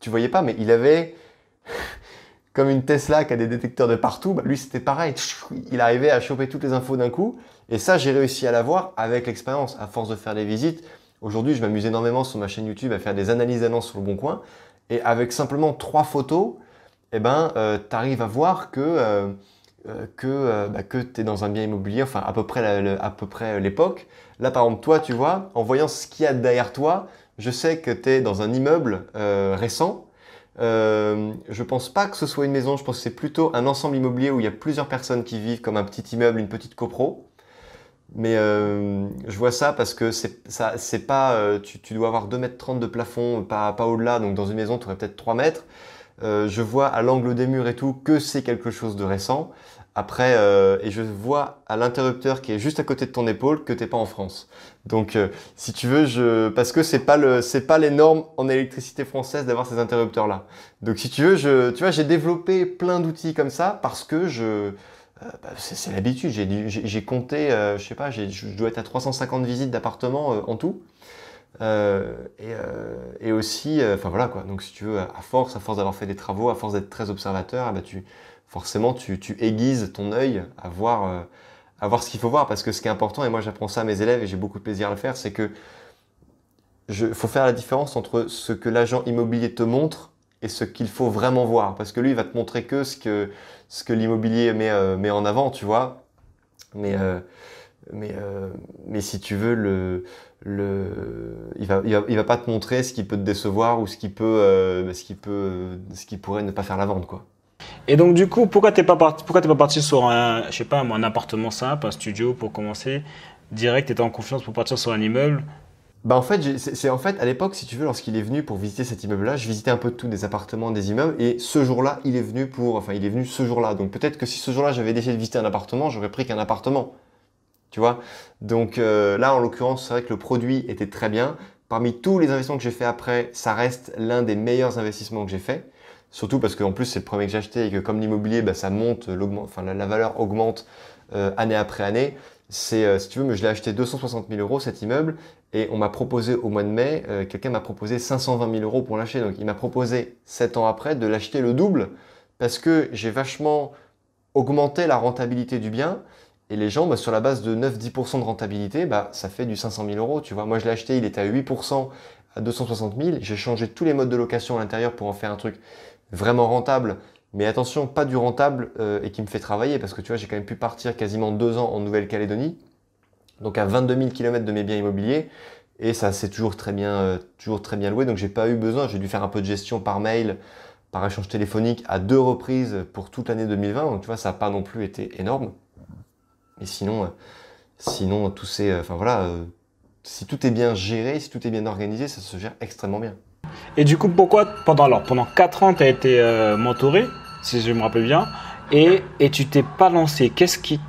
tu voyais pas, mais il avait comme une Tesla qui a des détecteurs de partout, bah, lui c'était pareil, il arrivait à choper toutes les infos d'un coup, et ça j'ai réussi à l'avoir avec l'expérience, à force de faire des visites. Aujourd'hui je m'amuse énormément sur ma chaîne YouTube à faire des analyses d'annonces sur le Bon Coin, et avec simplement trois photos, eh ben, euh, tu arrives à voir que, euh, euh, que, bah, tu es dans un bien immobilier, enfin à peu près à peu près l'époque. Là par exemple toi tu vois, en voyant ce qu'il y a derrière toi, je sais que tu es dans un immeuble récent, euh, je pense pas que ce soit une maison, je pense que c'est plutôt un ensemble immobilier où il y a plusieurs personnes qui vivent comme un petit immeuble, une petite copro. Mais euh, je vois ça parce que c'est pas, euh, tu, dois avoir 2 m 30 de plafond, pas, au-delà, donc dans une maison tu aurais peut-être 3 mètres. je vois à l'angle des murs et tout que c'est quelque chose de récent. Après, euh, et je vois à l'interrupteur qui est juste à côté de ton épaule que t'es pas en France. Donc, euh, si tu veux, je parce que c'est pas le pas les normes en électricité française d'avoir ces interrupteurs là. Donc, si tu veux, je tu vois, j'ai développé plein d'outils comme ça parce que je euh, bah, c'est l'habitude. J'ai compté, je sais pas, je dois être à 350 visites d'appartements en tout. et, aussi, enfin voilà quoi. Donc si tu veux, à force, à force d'avoir fait des travaux, à force d'être très observateur, bah tu, forcément, tu, tu aiguises ton œil à voir, euh, à voir ce qu'il faut voir. Parce que ce qui est important, et moi j'apprends ça à mes élèves et j'ai beaucoup de plaisir à le faire, c'est que je faut faire la différence entre ce que l'agent immobilier te montre et ce qu'il faut vraiment voir. Parce que lui, il va te montrer que ce que, ce que l'immobilier met, euh, met, en avant, tu vois. Mais, euh, mais, mais si tu veux, le, le, il va, il va, pas te montrer ce qui peut te décevoir ou ce qui, peut, ce, qui peut, ce qui pourrait ne pas faire la vente, quoi. Et donc du coup, pourquoi t'es pas parti, pourquoi t'es pas parti sur un, je sais pas, un appartement simple, un studio pour commencer direct, t'étais en confiance pour partir sur un immeuble bah en fait, c'est en fait à l'époque, si tu veux, lorsqu'il est venu pour visiter cet immeuble-là, je visitais un peu de tout, des appartements, des immeubles, et ce jour-là, il est venu pour, enfin, il est venu ce jour-là. Donc peut-être que si ce jour-là j'avais décidé de visiter un appartement, j'aurais pris qu'un appartement, tu vois. Donc euh, là, en l'occurrence, c'est vrai que le produit était très bien. Parmi tous les investissements que j'ai fait après, ça reste l'un des meilleurs investissements que j'ai fait. Surtout parce qu'en plus, c'est le premier que j'ai acheté et que comme l'immobilier, bah, ça monte, enfin, la, valeur augmente euh, année après année. C'est, euh, si tu veux, mais je l'ai acheté 260 000 euros cet immeuble et on m'a proposé au mois de mai, euh, quelqu'un m'a proposé 520 000 euros pour l'acheter. Donc il m'a proposé 7 ans après de l'acheter le double parce que j'ai vachement augmenté la rentabilité du bien. Et les gens, bah, sur la base de 9-10% de rentabilité, bah, ça fait du 500 000 euros. Tu vois, moi je l'ai acheté, il était à 8% à 260 000. J'ai changé tous les modes de location à l'intérieur pour en faire un truc vraiment rentable. Mais attention, pas du rentable euh, et qui me fait travailler parce que tu vois, j'ai quand même pu partir quasiment deux ans en Nouvelle-Calédonie, donc à 22 000 km de mes biens immobiliers. Et ça s'est toujours très bien, euh, toujours très bien loué. Donc j'ai pas eu besoin. J'ai dû faire un peu de gestion par mail, par échange téléphonique à deux reprises pour toute l'année 2020. Donc tu vois, ça n'a pas non plus été énorme. et sinon, euh, sinon tout c'est... enfin voilà, si tout est bien géré, si tout est bien organisé, ça se gère extrêmement bien. Et du coup, pourquoi pendant alors pendant 4 ans, tu as été euh, mentoré, si je me rappelle bien, et, et tu t'es pas lancé. Qu'est-ce qui,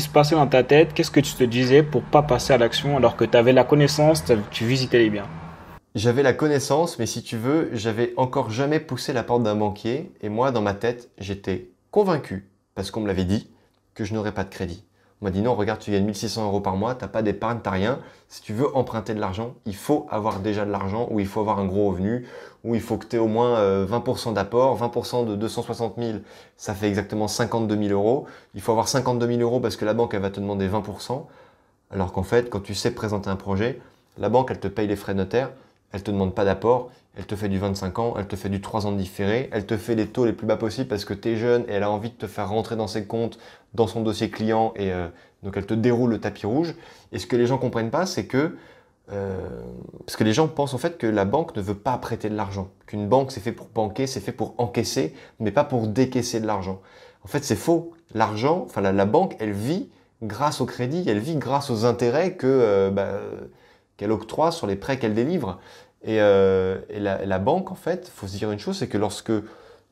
se passait dans ta tête Qu'est-ce que tu te disais pour pas passer à l'action alors que tu avais la connaissance, tu visitais les biens J'avais la connaissance, mais si tu veux, j'avais encore jamais poussé la porte d'un banquier. Et moi, dans ma tête, j'étais convaincu, parce qu'on me l'avait dit, que je n'aurais pas de crédit. On m'a dit non, regarde, tu gagnes 1600 euros par mois, tu t'as pas d'épargne, tu n'as rien. Si tu veux emprunter de l'argent, il faut avoir déjà de l'argent ou il faut avoir un gros revenu ou il faut que tu aies au moins 20% euh, d'apport. 20% de 260 000, ça fait exactement 52 000 euros. Il faut avoir 52 000 euros parce que la banque, elle va te demander 20%. Alors qu'en fait, quand tu sais présenter un projet, la banque, elle te paye les frais notaires, elle ne te demande pas d'apport elle te fait du 25 ans, elle te fait du 3 ans de différé, elle te fait les taux les plus bas possibles parce que tu es jeune et elle a envie de te faire rentrer dans ses comptes, dans son dossier client, et euh, donc elle te déroule le tapis rouge. Et ce que les gens ne comprennent pas, c'est que... Euh, parce que les gens pensent en fait que la banque ne veut pas prêter de l'argent, qu'une banque c'est fait pour banquer, c'est fait pour encaisser, mais pas pour décaisser de l'argent. En fait c'est faux. L'argent, enfin la, banque, elle vit grâce au crédit, elle vit grâce aux intérêts euh, bah, qu'elle octroie sur les prêts qu'elle délivre. Euh, et, la, banque, en fait, faut se dire une chose, c'est que lorsque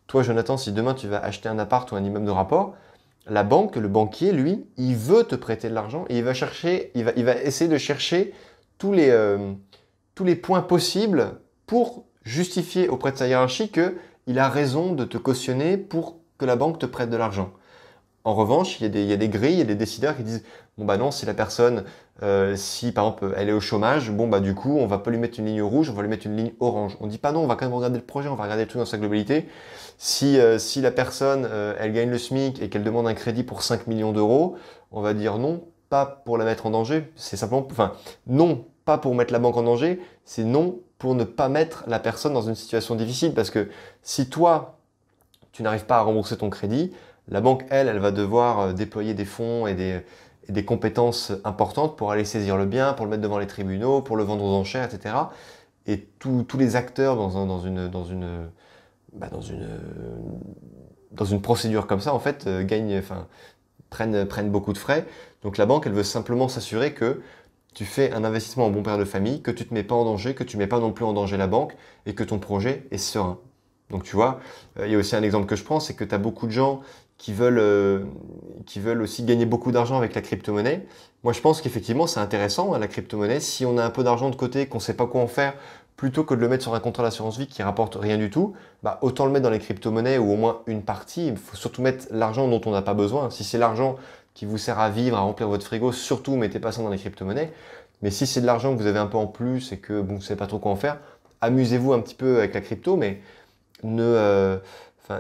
toi, Jonathan, si demain tu vas acheter un appart ou un immeuble de rapport, la banque, le banquier, lui, il veut te prêter de l'argent et il va chercher, il va, essayer de chercher tous les, euh, tous les points possibles pour justifier auprès de sa hiérarchie que il a raison de te cautionner pour que la banque te prête de l'argent. En revanche, il y, a des, il y a des grilles, il y a des décideurs qui disent bon bah non, si la personne euh, si par exemple elle est au chômage, bon bah du coup on va pas lui mettre une ligne rouge, on va lui mettre une ligne orange. On dit pas non, on va quand même regarder le projet, on va regarder tout dans sa globalité. Si, euh, si la personne euh, elle gagne le SMIC et qu'elle demande un crédit pour 5 millions d'euros, on va dire non, pas pour la mettre en danger, c'est simplement, enfin non, pas pour mettre la banque en danger, c'est non pour ne pas mettre la personne dans une situation difficile parce que si toi tu n'arrives pas à rembourser ton crédit, la banque elle, elle va devoir déployer des fonds et des des compétences importantes pour aller saisir le bien, pour le mettre devant les tribunaux, pour le vendre aux enchères, etc. Et tous les acteurs dans, bah, dans une, procédure comme ça, en fait, euh, gagnent, enfin, prennent, prennent beaucoup de frais. Donc la banque, elle veut simplement s'assurer que tu fais un investissement en bon père de famille, que tu ne te mets pas en danger, que tu ne mets pas non plus en danger la banque et que ton projet est serein. Donc tu vois, euh, il y a aussi un exemple que je prends, c'est que tu as beaucoup de gens qui veulent, euh, qui veulent aussi gagner beaucoup d'argent avec la crypto-monnaie. Moi, je pense qu'effectivement, c'est intéressant, hein, la crypto-monnaie. Si on a un peu d'argent de côté, qu'on ne sait pas quoi en faire, plutôt que de le mettre sur un contrat d'assurance vie qui rapporte rien du tout, bah, autant le mettre dans les crypto-monnaies ou au moins une partie. Il faut surtout mettre l'argent dont on n'a pas besoin. Si c'est l'argent qui vous sert à vivre, à remplir votre frigo, surtout mettez pas ça dans les crypto-monnaies. Mais si c'est de l'argent que vous avez un peu en plus et que bon, vous ne savez pas trop quoi en faire, amusez-vous un petit peu avec la crypto, mais ne, euh,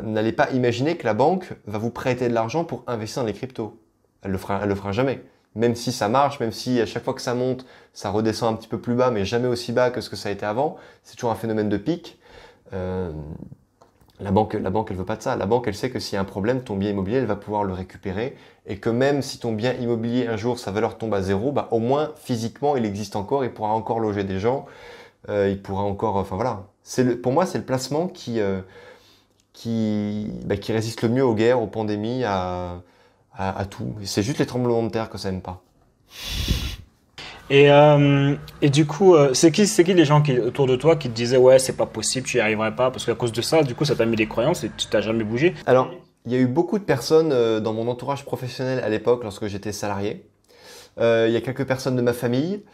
n'allez pas imaginer que la banque va vous prêter de l'argent pour investir dans les cryptos. Elle le fera, elle le fera jamais. Même si ça marche, même si à chaque fois que ça monte, ça redescend un petit peu plus bas, mais jamais aussi bas que ce que ça a été avant. C'est toujours un phénomène de pic. Euh, la banque, la banque, elle veut pas de ça. La banque, elle sait que s'il y a un problème, ton bien immobilier, elle va pouvoir le récupérer et que même si ton bien immobilier un jour sa valeur tombe à zéro, bah au moins physiquement, il existe encore, il pourra encore loger des gens, euh, il pourra encore, enfin voilà. C'est pour moi, c'est le placement qui euh, bah, qui, résiste qui le mieux aux guerres, aux pandémies, à, tout. C'est juste les tremblements de terre que ça n'aime pas. Euh, et, du coup, euh, c'est qui, qui les gens qui, autour de toi qui te disaient ouais c'est pas possible, tu n'y arriverais pas parce qu'à cause de ça, du coup, ça t'a mis des croyances et tu t'as jamais bougé. Alors, il y a eu beaucoup de personnes euh, dans mon entourage professionnel à l'époque lorsque j'étais salarié. il y a quelques personnes de ma famille.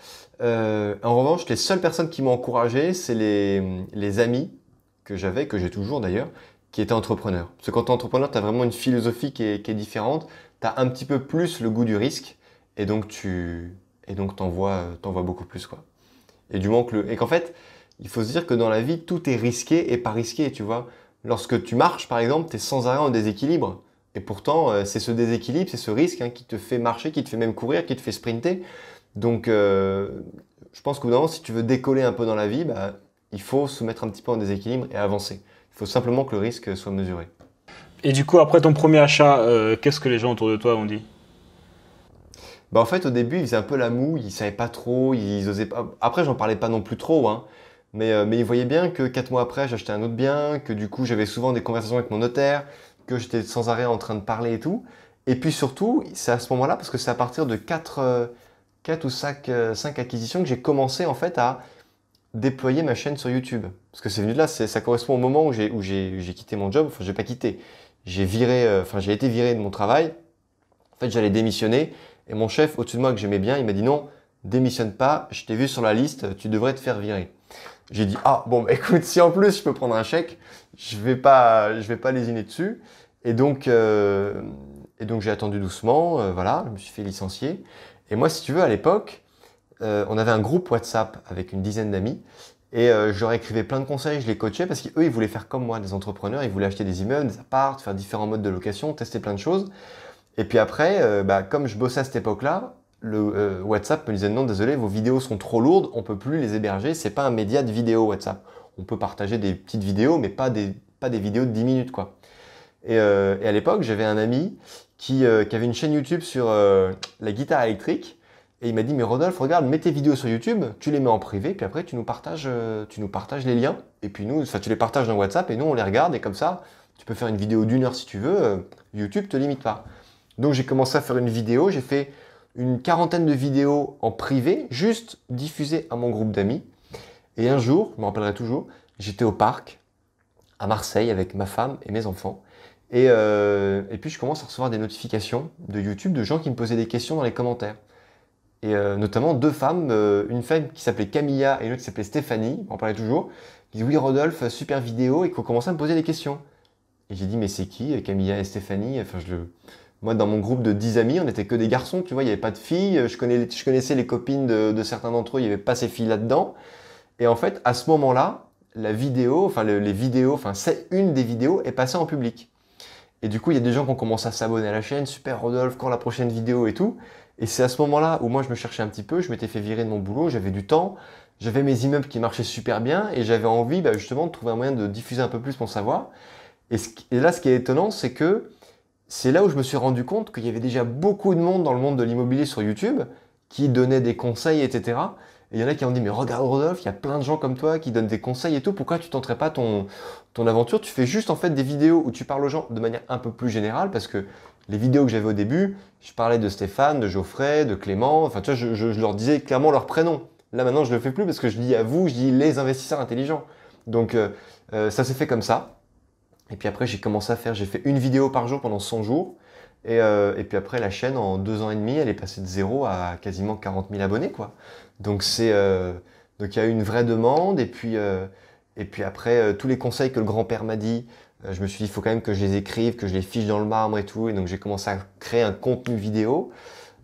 en revanche, les seules personnes qui m'ont encouragé, c'est les amis que j'avais, que j'ai toujours d'ailleurs, qui était entrepreneur. Parce que quand tu es entrepreneur, tu as vraiment une philosophie qui est, différente, tu as un petit peu plus le goût du risque, et donc tu et donc vois beaucoup plus. quoi. Et du que Et qu'en fait, il faut se dire que dans la vie, tout est risqué et pas risqué, tu vois. Lorsque tu marches, par exemple, tu es sans arrêt en déséquilibre. Et pourtant, euh, c'est ce déséquilibre, c'est ce risque hein, qui te fait marcher, qui te fait même courir, qui te fait sprinter. Donc, euh, je pense qu'au bout si tu veux décoller un peu dans la vie, bah, il faut se mettre un petit peu en déséquilibre et avancer. Il faut simplement que le risque soit mesuré. Et du coup, après ton premier achat, euh, qu'est-ce que les gens autour de toi ont dit bah en fait, au début, ils faisaient un peu la moue, ils savaient pas trop, ils osaient pas. Après, j'en parlais pas non plus trop, hein. Mais, euh, ils voyaient bien que 4 mois après, j'achetais un autre bien, que du coup, j'avais souvent des conversations avec mon notaire, que j'étais sans arrêt en train de parler et tout. Et puis surtout, c'est à ce moment-là, parce que c'est à partir de 4, euh, ou 5, 5 acquisitions que j'ai commencé en fait à déployer ma chaîne sur YouTube. Parce que c'est venu de là, ça correspond au moment où j'ai, où j'ai, quitté mon job. Enfin, j'ai pas quitté. J'ai viré, euh, enfin, j'ai été viré de mon travail. En fait, j'allais démissionner. Et mon chef, au-dessus de moi, que j'aimais bien, il m'a dit non, démissionne pas. Je t'ai vu sur la liste. Tu devrais te faire virer. J'ai dit, ah, bon, bah, écoute, si en plus je peux prendre un chèque, je vais pas, je vais pas lésiner dessus. Et donc, euh, et donc j'ai attendu doucement. Euh, voilà, je me suis fait licencier. Et moi, si tu veux, à l'époque, euh, on avait un groupe WhatsApp avec une dizaine d'amis et euh, je leur écrivais plein de conseils, je les coachais parce qu'eux, ils voulaient faire comme moi, des entrepreneurs, ils voulaient acheter des immeubles, des apparts, faire différents modes de location, tester plein de choses. Et puis après, euh, bah, comme je bossais à cette époque-là, le WhatsApp me disait non, désolé, vos vidéos sont trop lourdes, on peut plus les héberger, c'est pas un média de vidéo WhatsApp. On peut partager des petites vidéos, mais pas des, pas des vidéos de 10 minutes, quoi. Et, à l'époque, j'avais un ami qui, avait une chaîne YouTube sur la guitare électrique et il m'a dit, mais Rodolphe, regarde, mets tes vidéos sur YouTube, tu les mets en privé, puis après, tu nous partages, euh, tu nous partages les liens. Et puis nous, ça, tu les partages dans WhatsApp et nous, on les regarde. Et comme ça, tu peux faire une vidéo d'une heure si tu veux. Euh, YouTube te limite pas. Donc, j'ai commencé à faire une vidéo. J'ai fait une quarantaine de vidéos en privé, juste diffusées à mon groupe d'amis. Et un jour, je me rappellerai toujours, j'étais au parc à Marseille avec ma femme et mes enfants. et euh, puis, je commence à recevoir des notifications de YouTube de gens qui me posaient des questions dans les commentaires et euh, notamment deux femmes, euh, une femme qui s'appelait Camilla et l'autre qui s'appelait Stéphanie, on parlait toujours, qui dit oui Rodolphe, super vidéo, et qu'on commençait à me poser des questions. Et j'ai dit mais c'est qui euh, Camilla et Stéphanie Enfin je Moi dans mon groupe de 10 amis, on n'était que des garçons, tu vois, il n'y avait pas de filles, je, connaissais les copines de, certains d'entre eux, il n'y avait pas ces filles là-dedans. Et en fait, à ce moment-là, la vidéo, enfin les vidéos, enfin c'est une des vidéos est passée en public. Et du coup, il y a des gens qui ont commencé à s'abonner à la chaîne, super Rodolphe, quand la prochaine vidéo et tout. Et c'est à ce moment-là où moi je me cherchais un petit peu, je m'étais fait virer de mon boulot, j'avais du temps, j'avais mes immeubles qui marchaient super bien et j'avais envie bah, justement de trouver un moyen de diffuser un peu plus mon savoir. Et, là, ce qui est étonnant, c'est que c'est là où je me suis rendu compte qu'il y avait déjà beaucoup de monde dans le monde de l'immobilier sur YouTube qui donnait des conseils, etc. Et il y en a qui ont dit, mais regarde Rodolphe, il y a plein de gens comme toi qui donnent des conseils et tout, pourquoi tu tenterais pas ton, ton aventure Tu fais juste en fait des vidéos où tu parles aux gens de manière un peu plus générale, parce que les vidéos que j'avais au début, je parlais de Stéphane, de Geoffrey, de Clément, enfin tu vois, je, leur disais clairement leur prénom. Là maintenant, je ne le fais plus parce que je dis à vous, je dis les investisseurs intelligents. Donc euh, euh, ça s'est fait comme ça. Et puis après, j'ai commencé à faire, j'ai fait une vidéo par jour pendant 100 jours. Euh, et, puis après, la chaîne, en deux ans et demi, elle est passée de zéro à quasiment 40 000 abonnés, quoi. Donc c'est, donc il y a eu une vraie demande. Et puis, et puis après, tous les conseils que le grand-père m'a dit, euh, je me suis dit, il faut quand même que je les écrive, que je les fiche dans le marbre et tout. Et donc j'ai commencé à créer un contenu vidéo.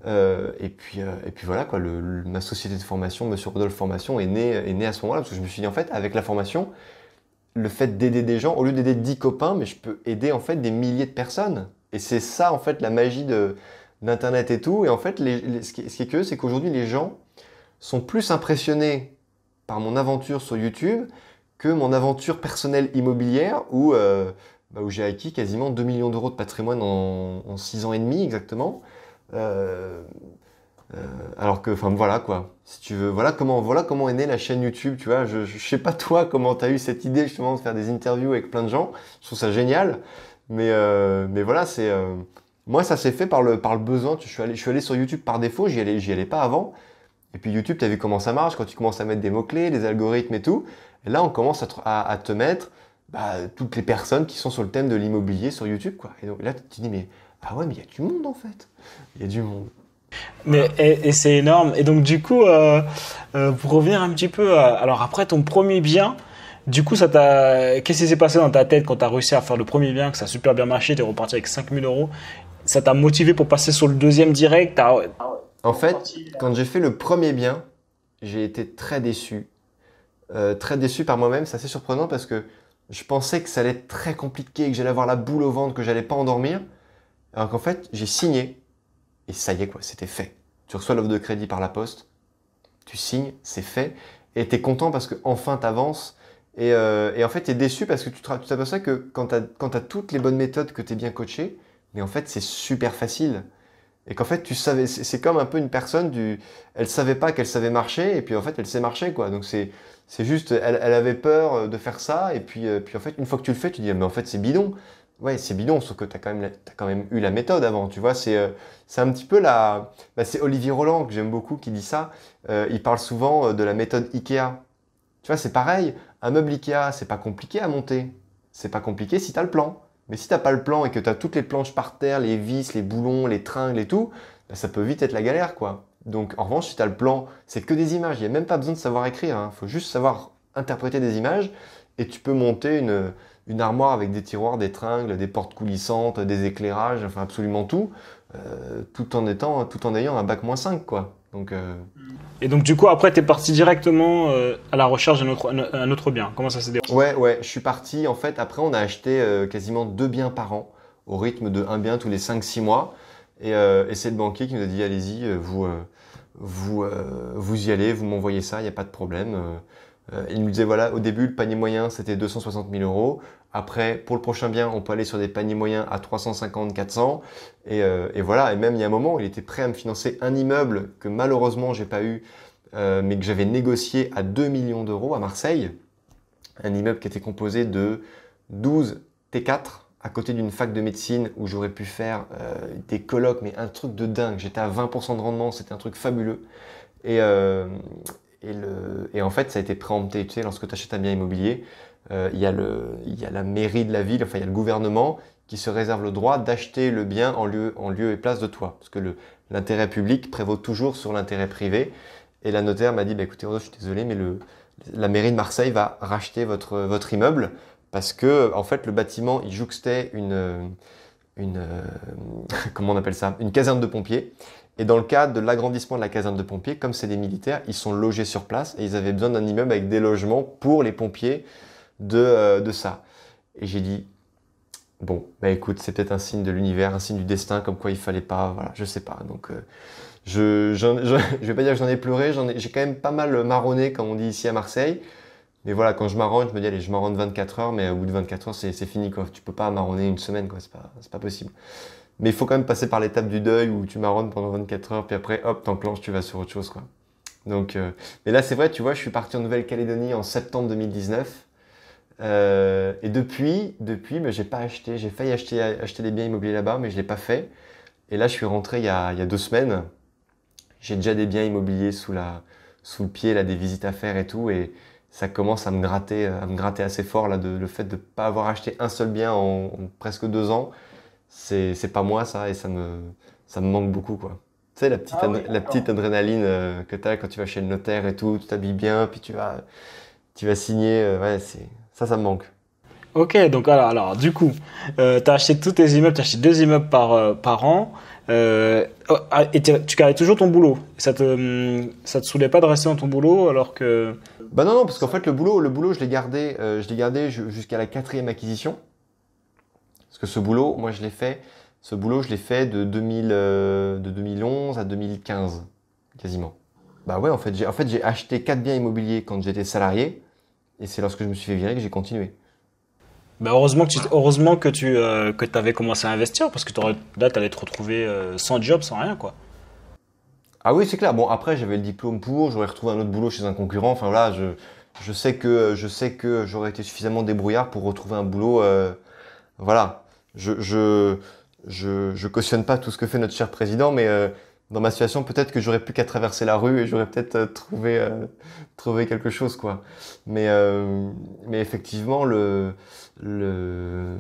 Euh, et, puis, euh, et puis voilà, quoi, ma société de formation, Monsieur Rodolphe Formation, est née, est née à ce moment-là. Parce que je me suis dit, en fait, avec la formation, le fait d'aider des gens, au lieu d'aider 10 copains, mais je peux aider en fait des milliers de personnes. Et c'est ça, en fait, la magie d'Internet et tout. Et en fait, ce, qui, ce qui est curieux, c'est qu'aujourd'hui, les gens sont plus impressionnés par mon aventure sur YouTube que mon aventure personnelle immobilière où, euh, bah, où j'ai acquis quasiment 2 millions d'euros de patrimoine en, six 6 ans et demi exactement. Euh, euh, alors que, enfin voilà quoi, si tu veux, voilà comment, voilà comment est née la chaîne YouTube, tu vois. Je, je sais pas toi comment t'as eu cette idée justement de faire des interviews avec plein de gens, je trouve ça génial, mais, mais voilà, c'est. moi ça s'est fait par le, par le besoin, je suis, allé, je suis allé sur YouTube par défaut, j'y allais, allais pas avant, et puis YouTube, t'as vu comment ça marche, quand tu commences à mettre des mots-clés, des algorithmes et tout, Là, on commence à te, mettre bah, toutes les personnes qui sont sur le thème de l'immobilier sur YouTube. Quoi. Et donc là, tu te dis, mais ah ouais, mais il y a du monde en fait. Il y a du monde. Mais et, c'est énorme. Et donc du coup, euh, euh, pour revenir un petit peu, euh, alors après ton premier bien, du coup, ça t'a, qu'est-ce qui s'est passé dans ta tête quand tu as réussi à faire le premier bien, que ça a super bien marché, es reparti avec 5000 euros, ça t'a motivé pour passer sur le deuxième direct En fait, quand j'ai fait le premier bien, j'ai été très déçu euh, très déçu par moi-même. C'est assez surprenant parce que je pensais que ça allait être très compliqué, que j'allais avoir la boule au ventre, que j'allais pas endormir. Alors qu'en fait, j'ai signé et ça y est, quoi, c'était fait. Tu reçois l'offre de crédit par la poste, tu signes, c'est fait et tu es content parce que enfin t'avances. Et, euh, et en fait, tu es déçu parce que tu t'aperçois que quand tu quand as toutes les bonnes méthodes, que tu es bien coaché, mais en fait, c'est super facile et qu'en fait tu savais c'est comme un peu une personne du elle savait pas qu'elle savait marcher et puis en fait elle sait marcher quoi donc c'est c'est juste, elle, avait peur euh, de faire ça, et puis, euh, puis en fait, une fois que tu le fais, tu dis, ah, mais en fait, c'est bidon. Ouais, c'est bidon, sauf que tu as, as, quand même eu la méthode avant, tu vois. C'est euh, un petit peu la. Bah, c'est Olivier Roland, que j'aime beaucoup, qui dit ça. Euh, il parle souvent de la méthode IKEA. Tu vois, c'est pareil. Un meuble IKEA, c'est pas compliqué à monter. C'est pas compliqué si tu as le plan. Mais si t'as pas le plan et que tu as toutes les planches par terre, les vis, les boulons, les tringles et tout, bah, ça peut vite être la galère, quoi. Donc en revanche, si tu as le plan, c'est que des images, il n'y a même pas besoin de savoir écrire, il hein. faut juste savoir interpréter des images et tu peux monter une, armoire avec des tiroirs, des tringles, des portes coulissantes, des éclairages, enfin absolument tout, euh, tout en étant, tout en ayant un bac moins 5 quoi. Donc, euh, Et donc du coup après tu es parti directement euh, à la recherche d'un autre, bien. Comment ça s'est déroulé Ouais ouais, je suis parti en fait après on a acheté quasiment deux biens par an au rythme de un bien tous les 5-6 mois. Et, euh, et c'est le banquier qui nous a dit allez-y, euh, vous, euh, vous, vous y allez, vous m'envoyez ça, il n'y a pas de problème. il nous disait voilà, au début, le panier moyen, c'était 260 000 euros. Après, pour le prochain bien, on peut aller sur des paniers moyens à 350, 400. Et, euh, et, voilà, et même il y a un moment, il était prêt à me financer un immeuble que malheureusement, j'ai pas eu, euh, mais que j'avais négocié à 2 millions d'euros à Marseille. Un immeuble qui était composé de 12 T4, à côté d'une fac de médecine où j'aurais pu faire euh, des colloques, mais un truc de dingue. J'étais à 20% de rendement, c'était un truc fabuleux. Euh, et, en fait, ça a été préempté. Tu sais, lorsque tu achètes un bien immobilier, euh, il y, a la mairie de la ville, enfin, il y a le gouvernement qui se réserve le droit d'acheter le bien en lieu, en lieu et place de toi. Parce que l'intérêt public prévaut toujours sur l'intérêt privé. Et la notaire m'a dit, bah, écoutez, je suis désolé, mais la mairie de Marseille va racheter votre, votre immeuble parce que en fait le bâtiment il jouxtait une, euh, une euh, comment on appelle ça une caserne de pompiers et dans le cadre de l'agrandissement de la caserne de pompiers comme c'est des militaires ils sont logés sur place et ils avaient besoin d'un immeuble avec des logements pour les pompiers de, euh, de ça et j'ai dit bon bah écoute c'est peut-être un signe de l'univers un signe du destin comme quoi il fallait pas voilà je sais pas donc je, je, je, vais pas dire que j'en ai pleuré, j'ai quand même pas mal marronné, comme on dit ici à Marseille. Mais voilà, quand je m'arrange je me dis, allez, je m'arrange 24 heures, mais au bout de 24 heures, c'est fini, quoi. Tu peux pas marronner une semaine, quoi. C'est pas, pas possible. Mais il faut quand même passer par l'étape du deuil où tu marronnes pendant 24 heures, puis après, hop, t'enclenches, tu vas sur autre chose, quoi. Donc, euh, mais là, c'est vrai, tu vois, je suis parti en Nouvelle-Calédonie en septembre 2019. Euh... et depuis, depuis, mais j'ai pas acheté. J'ai failli acheter, acheter des biens immobiliers là-bas, mais je l'ai pas fait. Et là, je suis rentré il y a, il y a deux semaines. J'ai déjà des biens immobiliers sous la, sous le pied, là, des visites à faire et tout. Et, ça commence à me gratter, à me gratter assez fort là, de, le fait de ne pas avoir acheté un seul bien en, presque deux ans. C'est pas moi ça et ça me, ça me manque beaucoup quoi. Tu sais, la petite, ah la petite adrénaline euh, que tu as quand tu vas chez le notaire et tout, tu t'habilles bien, puis tu vas, tu vas signer. Euh, ouais c'est ça, ça me manque. Ok, donc alors, alors du coup, euh, t'as tu as acheté tous tes immeubles, tu as acheté deux immeubles par, par an, oh, ah, et tu gardais toujours ton boulot. Ça te, hum, ça te saoulait pas de rester dans ton boulot alors que bah non, non, parce qu'en fait, le boulot, le boulot, je l'ai gardé, euh, je l'ai gardé jusqu'à la quatrième acquisition. Parce que ce boulot, moi, je l'ai fait, ce boulot, je l'ai fait de, 2000, euh, de 2011 à 2015, quasiment. Bah ouais, en fait, j'ai en fait, acheté quatre biens immobiliers quand j'étais salarié, et c'est lorsque je me suis fait virer que j'ai continué. Bah heureusement que tu, heureusement que tu euh, que avais commencé à investir, parce que là, tu allais te retrouver sans job, sans rien, quoi. Ah oui, c'est clair. Bon, après, j'avais le diplôme pour, j'aurais retrouvé un autre boulot chez un concurrent. Enfin, voilà, je, je sais que je sais que j'aurais été suffisamment débrouillard pour retrouver un boulot. Euh, voilà. Je, je, je, je, cautionne pas tout ce que fait notre cher président, mais euh, dans ma situation, peut-être que j'aurais plus qu'à traverser la rue et j'aurais peut-être euh, trouvé, quelque chose, quoi. Mais, mais effectivement, le, le,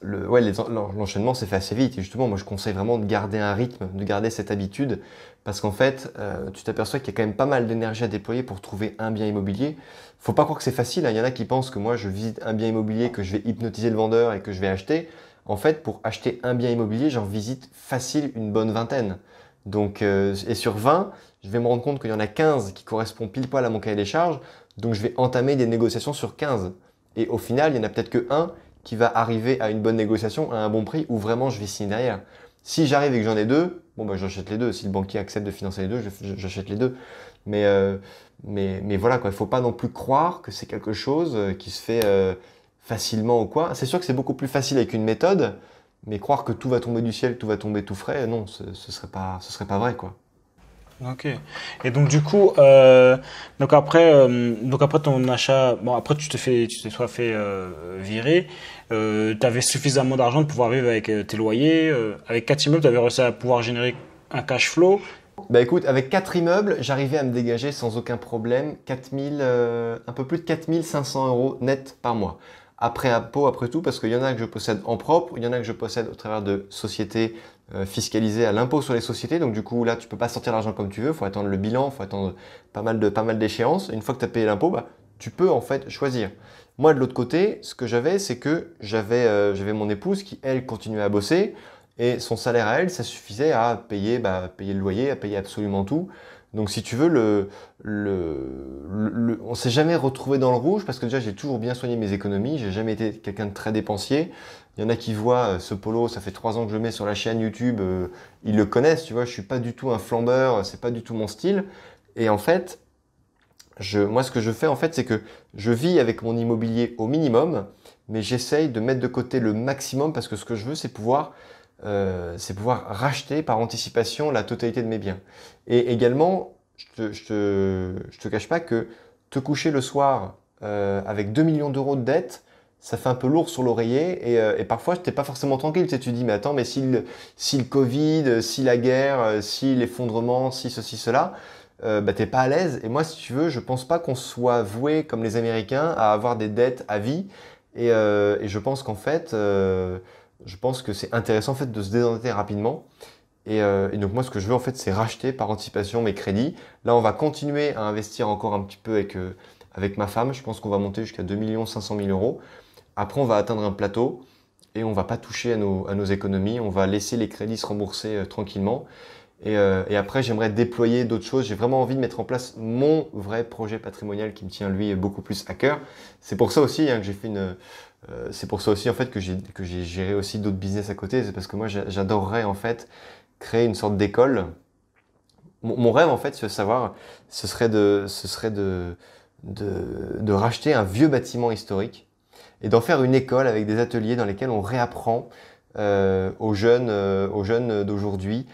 le, ouais, l'enchaînement s'est fait assez vite. Et justement, moi, je conseille vraiment de garder un rythme, de garder cette habitude, parce qu'en fait, euh, tu t'aperçois qu'il y a quand même pas mal d'énergie à déployer pour trouver un bien immobilier. Faut pas croire que c'est facile. Hein. Il y en a qui pensent que moi, je visite un bien immobilier, que je vais hypnotiser le vendeur et que je vais acheter. En fait, pour acheter un bien immobilier, j'en visite facile une bonne vingtaine. Donc, euh, et sur 20, je vais me rendre compte qu'il y en a 15 qui correspondent pile poil à mon cahier des charges. Donc, je vais entamer des négociations sur 15. Et au final, il y en a peut-être que un qui va arriver à une bonne négociation, à un bon prix, où vraiment je vais signer derrière. Si j'arrive et que j'en ai deux, bon ben j'achète les deux. Si le banquier accepte de financer les deux, j'achète les deux. Mais, euh, mais, mais voilà quoi, il faut pas non plus croire que c'est quelque chose euh, qui se fait euh, facilement ou quoi. C'est sûr que c'est beaucoup plus facile avec une méthode, mais croire que tout va tomber du ciel, tout va tomber tout frais, non, ce, ce serait pas, ce serait pas vrai quoi. Ok. Et donc du coup, euh, donc après, euh, donc après ton achat, bon après tu te fais, tu te sois fait euh, virer. tu avais suffisamment d'argent pour pouvoir vivre avec tes loyers. avec quatre immeubles, tu avais réussi à pouvoir générer un cash flow. Bah écoute, avec quatre immeubles, j'arrivais à me dégager sans aucun problème 4000, un peu plus de 4500 euros net par mois. Après impôt, après tout, parce qu'il y en a que je possède en propre, il y en a que je possède au travers de sociétés euh, fiscalisé à l'impôt sur les sociétés. Donc du coup, là, tu peux pas sortir l'argent comme tu veux. faut attendre le bilan, faut attendre pas mal de pas mal d'échéances. Une fois que tu as payé l'impôt, bah, tu peux en fait choisir. Moi, de l'autre côté, ce que j'avais, c'est que j'avais euh, j'avais mon épouse qui, elle, continuait à bosser. Et son salaire à elle, ça suffisait à payer, bah, payer le loyer, à payer absolument tout. Donc si tu veux, le, le on s'est jamais retrouvé dans le rouge parce que déjà j'ai toujours bien soigné mes économies, j'ai jamais été quelqu'un de très dépensier. Il y en a qui voient euh, ce polo, ça fait trois ans que je le mets sur la chaîne YouTube, euh, ils le connaissent, tu vois, je suis pas du tout un flambeur, c'est pas du tout mon style. Et en fait, je, moi, ce que je fais, en fait, c'est que je vis avec mon immobilier au minimum, mais j'essaye de mettre de côté le maximum parce que ce que je veux, c'est pouvoir, euh, c'est pouvoir racheter par anticipation la totalité de mes biens. Et également, je te, te, cache pas que te coucher le soir avec 2 millions d'euros de dettes, ça fait un peu lourd sur l'oreiller et, euh, et parfois t'es pas forcément tranquille. Tu, sais, tu dis mais attends mais si le, Covid, si la guerre, euh, si l'effondrement, si ceci cela, euh, bah t'es pas à l'aise. Et moi si tu veux, je pense pas qu'on soit voué comme les Américains à avoir des dettes à vie. Et, euh, et je pense qu'en fait, euh, je pense que c'est intéressant en fait de se désendetter rapidement. Et, et donc moi ce que je veux en fait c'est racheter par anticipation mes crédits. Là on va continuer à investir encore un petit peu avec avec ma femme, je pense qu'on va monter jusqu'à 2 500 000 euros. Après, on va atteindre un plateau et on ne va pas toucher à nos, économies, on va laisser les crédits se rembourser euh, tranquillement. Euh, et, après, j'aimerais déployer d'autres choses. J'ai vraiment envie de mettre en place mon vrai projet patrimonial qui me tient, lui, beaucoup plus à cœur. C'est pour ça aussi hein, que j'ai fait une... Euh, c'est pour ça aussi, en fait, que j'ai géré aussi d'autres business à côté. C'est parce que moi, j'adorerais, en fait, créer une sorte d'école. Mon, rêve, en fait, ce savoir, ce serait de... Ce serait de, de racheter un vieux bâtiment historique et d'en faire une école avec des ateliers dans lesquels on réapprend euh, aux jeunes, euh, aux jeunes d'aujourd'hui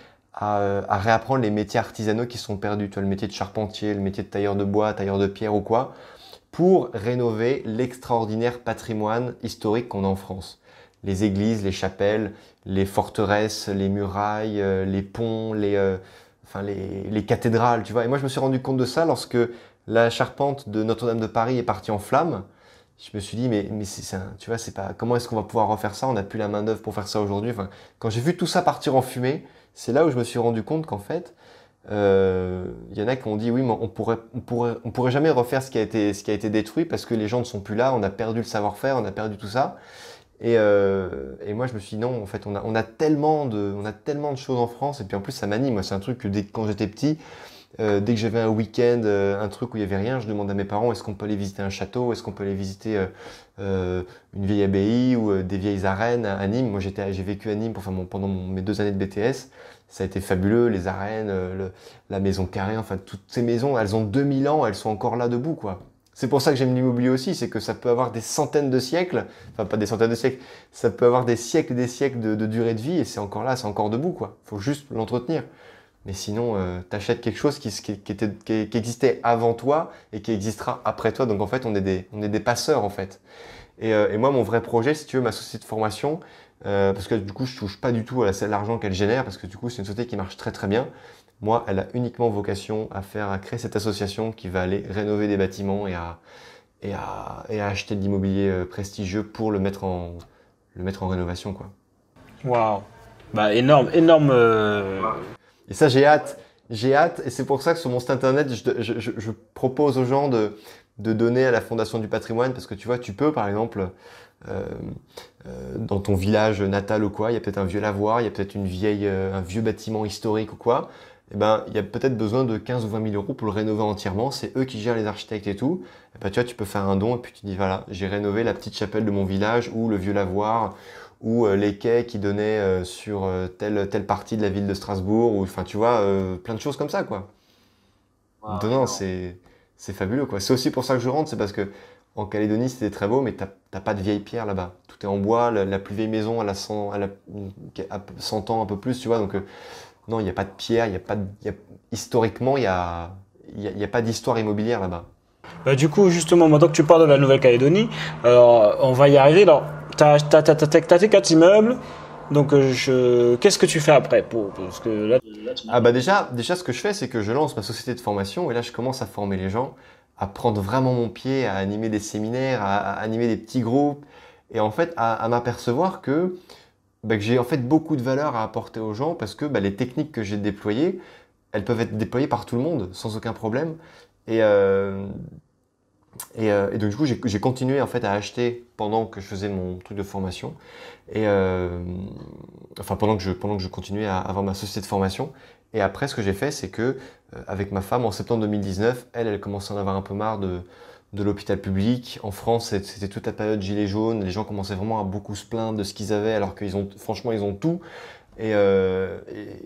euh, à, réapprendre les métiers artisanaux qui sont perdus, tu le métier de charpentier, le métier de tailleur de bois, tailleur de pierre ou quoi, pour rénover l'extraordinaire patrimoine historique qu'on a en France. Les églises, les chapelles, les forteresses, les murailles, les ponts, les, enfin les, les, cathédrales, tu vois. Et moi, je me suis rendu compte de ça lorsque la charpente de Notre-Dame de Paris est partie en flammes je me suis dit, mais, mais c'est, un, tu vois, c'est pas, comment est-ce qu'on va pouvoir refaire ça On n'a plus la main-d'œuvre pour faire ça aujourd'hui. quand j'ai vu tout ça partir en fumée, c'est là où je me suis rendu compte qu'en fait, il euh, y en a qui ont dit, oui, mais on pourrait, on pourrait, on pourrait jamais refaire ce qui, a été, ce qui a été détruit parce que les gens ne sont plus là, on a perdu le savoir-faire, on a perdu tout ça. Et, euh, et, moi, je me suis dit, non, en fait, on a, on, a tellement de, on a tellement de choses en France. Et puis en plus, ça m'anime. C'est un truc que dès, quand j'étais petit, euh, dès que j'avais un week-end, euh, un truc où il n'y avait rien, je demandais à mes parents est-ce qu'on peut aller visiter un château, est-ce qu'on peut aller visiter euh, une vieille abbaye ou des vieilles arènes à, Nîmes. Moi, j'ai vécu à Nîmes pendant mes deux années de BTS. Ça a été fabuleux, les arènes, la maison carrée, enfin toutes ces maisons, elles ont 2000 ans, elles sont encore là debout, quoi. C'est pour ça que j'aime l'immobilier aussi, c'est que ça peut avoir des centaines de siècles, enfin pas des centaines de siècles, ça peut avoir des siècles des siècles de, durée de vie et c'est encore là, c'est encore debout, quoi. Faut juste l'entretenir. Mais sinon, euh, tu achètes quelque chose qui, était, qui, existait avant toi et qui existera après toi. Donc en fait, on est des, on est des passeurs en fait. Et, euh, moi, mon vrai projet, si tu veux, ma société de formation, euh, parce que du coup, je touche pas du tout à l'argent qu'elle génère, parce que du coup, c'est une société qui marche très très bien. Moi, elle a uniquement vocation à faire, à créer cette association qui va aller rénover des bâtiments et à, acheter de l'immobilier prestigieux pour le mettre en, le mettre en rénovation, quoi. Waouh! Bah, énorme, énorme et ça, j'ai hâte. J'ai hâte. Et c'est pour ça que sur mon site internet, je, propose aux gens de, de donner à la Fondation du patrimoine parce que tu vois, tu peux par exemple euh, euh, dans ton village natal ou quoi, il y a peut-être un vieux lavoir, il y a peut-être une vieille, euh, un vieux bâtiment historique ou quoi. et eh ben, il y a peut-être besoin de 15 ou 20 000 euros pour le rénover entièrement. C'est eux qui gèrent les architectes et tout. Et eh ben, tu vois, tu peux faire un don et puis tu dis voilà, j'ai rénové la petite chapelle de mon village ou le vieux lavoir ou euh, les quais qui donnaient euh, sur euh, telle, telle partie de la ville de Strasbourg, ou enfin tu vois, plein de choses comme ça quoi. non, non c'est fabuleux quoi. C'est aussi pour ça que je rentre, c'est parce que en Calédonie c'était très beau, mais t'as pas de vieilles pierres là-bas. Tout est en bois, la, plus vieille maison elle a 100, elle a 100 ans un peu plus, tu vois, donc non, il n'y a pas de pierres. il n'y a pas de, y a, historiquement il n'y a, il y a pas d'histoire immobilière là-bas. Bah, du coup, justement, maintenant que tu parles de la Nouvelle-Calédonie, on va y arriver. Alors, t'as quatre immeubles. Donc, euh, je... qu'est-ce que tu fais après pour... que Ah bah déjà, déjà, ce que je fais, c'est que je lance ma société de formation et là, je commence à former les gens, à prendre vraiment mon pied, à animer des séminaires, à, animer des petits groupes et en fait à, m'apercevoir que, bah, que j'ai en fait beaucoup de valeur à apporter aux gens parce que bah, les techniques que j'ai déployées, elles peuvent être déployées par tout le monde sans aucun problème. Et euh, euh, et, donc du coup, j'ai continué en fait à acheter pendant que je faisais mon truc de formation, et euh, enfin pendant que je pendant que je continuais à avoir ma société de formation. Et après, ce que j'ai fait, c'est que euh, avec ma femme, en septembre 2019, elle, elle commençait à en avoir un peu marre de de l'hôpital public. En France, c'était toute la période gilet jaune. Les gens commençaient vraiment à beaucoup se plaindre de ce qu'ils avaient, alors qu'ils ont franchement ils ont tout. Et,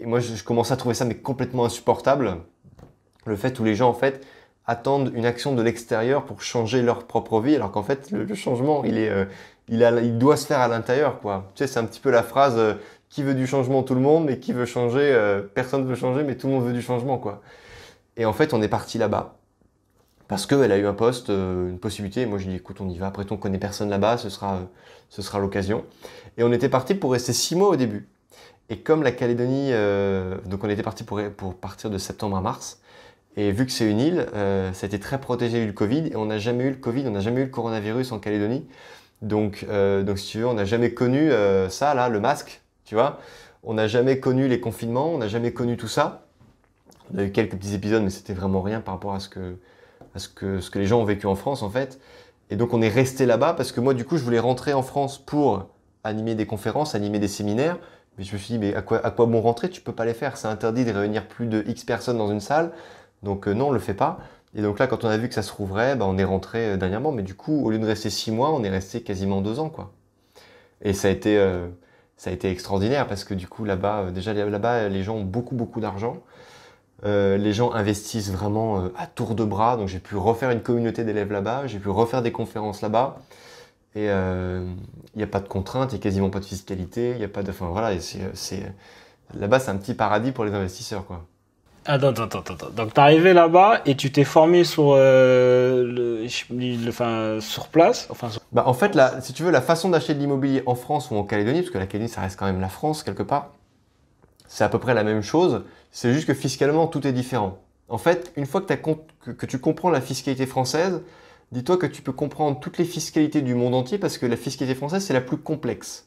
moi, je, je commençais à trouver ça mais complètement insupportable, le fait où les gens en fait attendent une action de l'extérieur pour changer leur propre vie, alors qu'en fait, le, changement, il, est, euh, il, a, il doit se faire à l'intérieur, quoi. Tu sais, c'est un petit peu la phrase euh, qui veut du changement Tout le monde, mais qui veut changer euh, Personne veut changer, mais tout le monde veut du changement, quoi. Et en fait, on est parti là-bas. Parce qu'elle a eu un poste, euh, une possibilité, et moi j'ai dit écoute on y va, après on on connaît personne là-bas, ce sera, ce sera l'occasion. Et on était parti pour rester six mois au début. Et comme la Calédonie, donc on était parti pour, pour partir de septembre à mars, et vu que c'est une île, euh, ça a été très protégé du Covid et on n'a jamais eu le Covid, on n'a jamais eu le coronavirus en Calédonie. Donc, euh, donc si tu veux, on n'a jamais connu euh, ça, là, le masque, tu vois. On n'a jamais connu les confinements, on n'a jamais connu tout ça. On a eu quelques petits épisodes, mais c'était vraiment rien par rapport à ce que, à ce que, ce que les gens ont vécu en France, en fait. Et donc on est resté là-bas parce que moi, du coup, je voulais rentrer en France pour animer des conférences, animer des séminaires. Mais je me suis dit, mais à quoi, à quoi bon rentrer Tu peux pas les faire. C'est interdit de réunir plus de X personnes dans une salle. Donc euh, non, on ne le fait pas. Et donc là, quand on a vu que ça se rouvrait, bah, on est rentré euh, dernièrement. Mais du coup, au lieu de rester six mois, on est resté quasiment deux ans, quoi. Et ça a été, euh, ça a été extraordinaire parce que du coup, là-bas, déjà là-bas, les gens ont beaucoup, beaucoup d'argent. les gens investissent vraiment à tour de bras. Donc j'ai pu refaire une communauté d'élèves là-bas, j'ai pu refaire des conférences là-bas. Et il n'y a pas de contraintes, il n'y a quasiment pas de fiscalité, il a pas de. Enfin voilà, c'est. Là-bas, c'est un petit paradis pour les investisseurs, quoi. Ah, attends, attends, attends, Donc t'es arrivé là-bas et tu t'es formé sur euh, le, enfin, sur place. Enfin, Bah en fait là, si tu veux, la façon d'acheter de l'immobilier en France ou en Calédonie, parce que la Calédonie ça reste quand même la France quelque part, c'est à peu près la même chose. C'est juste que fiscalement tout est différent. En fait, une fois que, que tu comprends la fiscalité française, dis-toi que tu peux comprendre toutes les fiscalités du monde entier parce que la fiscalité française c'est la plus complexe.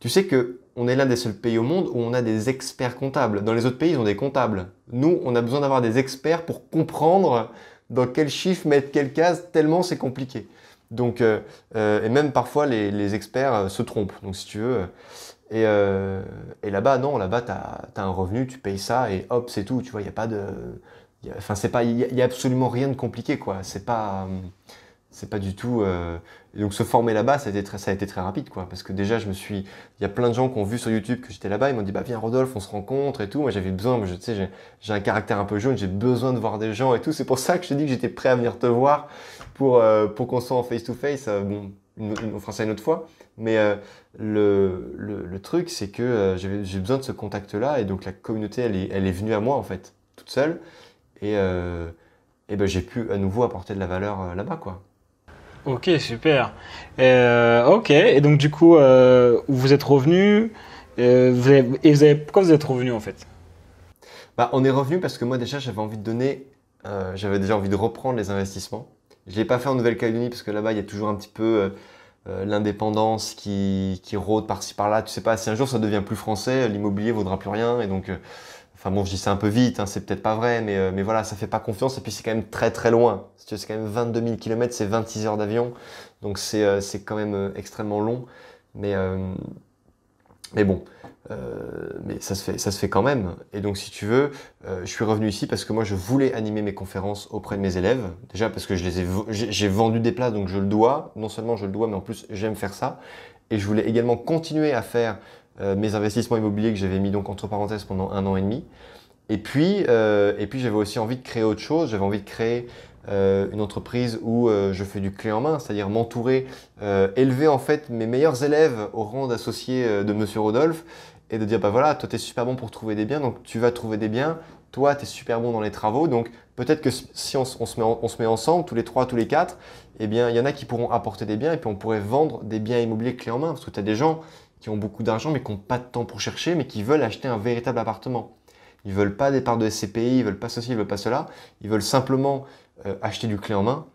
Tu sais que on est l'un des seuls pays au monde où on a des experts comptables. Dans les autres pays, ils ont des comptables. Nous, on a besoin d'avoir des experts pour comprendre dans quel chiffre mettre quelle case, tellement c'est compliqué. Donc, euh, euh, et même parfois, les, experts euh, se trompent. Donc, si tu veux. Et, là-bas, non, là-bas, tu as, un revenu, tu payes ça et hop, c'est tout. Tu vois, il n'y a pas de. Enfin, c'est pas. Il absolument rien de compliqué, quoi. C'est pas. c'est pas du tout donc se former là-bas, ça a été très, ça a été très rapide, quoi. Parce que déjà, je me suis, il y a plein de gens qui ont vu sur YouTube que j'étais là-bas, ils m'ont dit, bah viens Rodolphe, on se rencontre et tout. Moi, j'avais besoin, je sais, j'ai un caractère un peu jaune, j'ai besoin de voir des gens et tout. C'est pour ça que je te dis que j'étais prêt à venir te voir pour euh, pour qu'on soit en face to face. Euh, bon, une, une, ça une autre fois. Mais euh, le, le, le, truc, c'est que euh, j'ai besoin de ce contact-là et donc la communauté, elle est, elle est venue à moi en fait, toute seule. Et et ben j'ai pu à nouveau apporter de la valeur là-bas, quoi. Ok, super. Euh, ok, et donc du coup, euh, vous êtes revenu. Euh, vous et vous avez, pourquoi vous êtes revenu en fait bah, On est revenu parce que moi déjà j'avais envie de donner, j'avais déjà envie de reprendre les investissements. Je ne l'ai pas fait en Nouvelle-Calédonie parce que là-bas il y a toujours un petit peu l'indépendance qui, qui, rôde par-ci par-là. Tu sais pas, si un jour ça devient plus français, l'immobilier vaudra plus rien et donc Enfin bon, je dis c'est un peu vite, hein, c'est peut-être pas vrai, euh, mais, voilà, ça fait pas confiance. Et puis c'est quand même très très loin. C'est quand même 22 000 km, c'est 26 heures d'avion. Donc c'est euh, quand même euh, extrêmement long. Mais, mais bon, mais ça se, fait, ça se fait quand même. Et donc si tu veux, je suis revenu ici parce que moi je voulais animer mes conférences auprès de mes élèves. Déjà parce que j'ai vendu des places, donc je le dois. Non seulement je le dois, mais en plus j'aime faire ça. Et je voulais également continuer à faire euh, mes investissements immobiliers que j'avais mis donc entre parenthèses pendant un an et demi. Et puis, euh, et puis j'avais aussi envie de créer autre chose. J'avais envie de créer euh, une entreprise où je fais du clé en main, c'est-à-dire m'entourer, euh, élever en fait mes meilleurs élèves au rang d'associé de Monsieur Rodolphe et de dire bah voilà, toi t'es super bon pour trouver des biens, donc tu vas trouver des biens. Toi, tu es super bon dans les travaux, donc peut-être que si on, se met on, se met ensemble, tous les trois, tous les quatre, eh bien, il y en a qui pourront apporter des biens et puis on pourrait vendre des biens immobiliers clé en main. Parce que tu as des gens qui ont beaucoup d'argent mais qui n'ont pas de temps pour chercher, mais qui veulent acheter un véritable appartement. Ils veulent pas des parts de SCPI, ils ne veulent pas ceci, ils veulent pas cela. Ils veulent simplement euh, acheter du clé en main.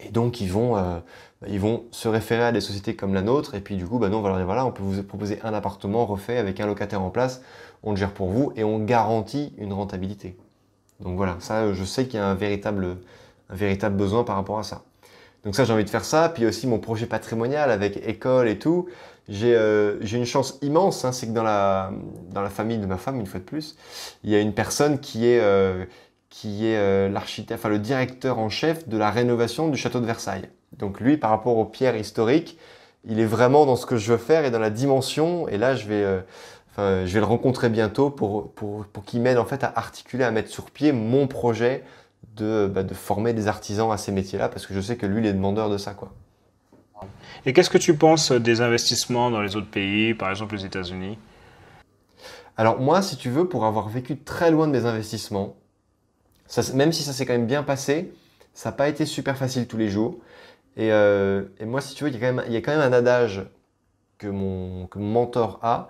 Et donc ils vont, euh, ils vont se référer à des sociétés comme la nôtre. Et puis du coup, bah, nous, on va leur dire voilà, on peut vous proposer un appartement refait avec un locataire en place. On le gère pour vous et on garantit une rentabilité. Donc voilà, ça, je sais qu'il y a un véritable, un véritable besoin par rapport à ça. Donc ça, j'ai envie de faire ça. Puis aussi mon projet patrimonial avec école et tout. Euh, j'ai une chance immense, hein, c'est que dans la, dans la famille de ma femme, une fois de plus, il y a une personne qui est, euh, qui est euh, l'architecte, enfin le directeur en chef de la rénovation du château de Versailles. Donc lui, par rapport aux pierres historiques, il est vraiment dans ce que je veux faire et dans la dimension. Et là, je vais, je vais le rencontrer bientôt pour, pour, pour qu'il m'aide en fait à articuler, à mettre sur pied mon projet de, bah, de former des artisans à ces métiers-là, parce que je sais que lui, il est demandeur de ça, quoi. Et qu'est-ce que tu penses des investissements dans les autres pays, par exemple les États-Unis Alors moi, si tu veux, pour avoir vécu très loin de mes investissements, même si ça s'est quand même bien passé, ça n'a pas été super facile tous les jours. Et, euh, moi, si tu veux, il y, a quand même, un adage que mon, mentor a,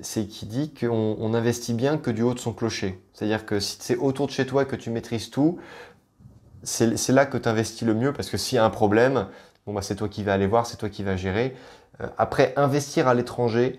c'est qui dit qu'on on investit bien que du haut de son clocher. C'est-à-dire que si c'est autour de chez toi que tu maîtrises tout, c'est là que tu investis le mieux parce que s'il y a un problème, Bon, bah, c'est toi qui vas aller voir, c'est toi qui vas gérer. Euh, après, investir à l'étranger,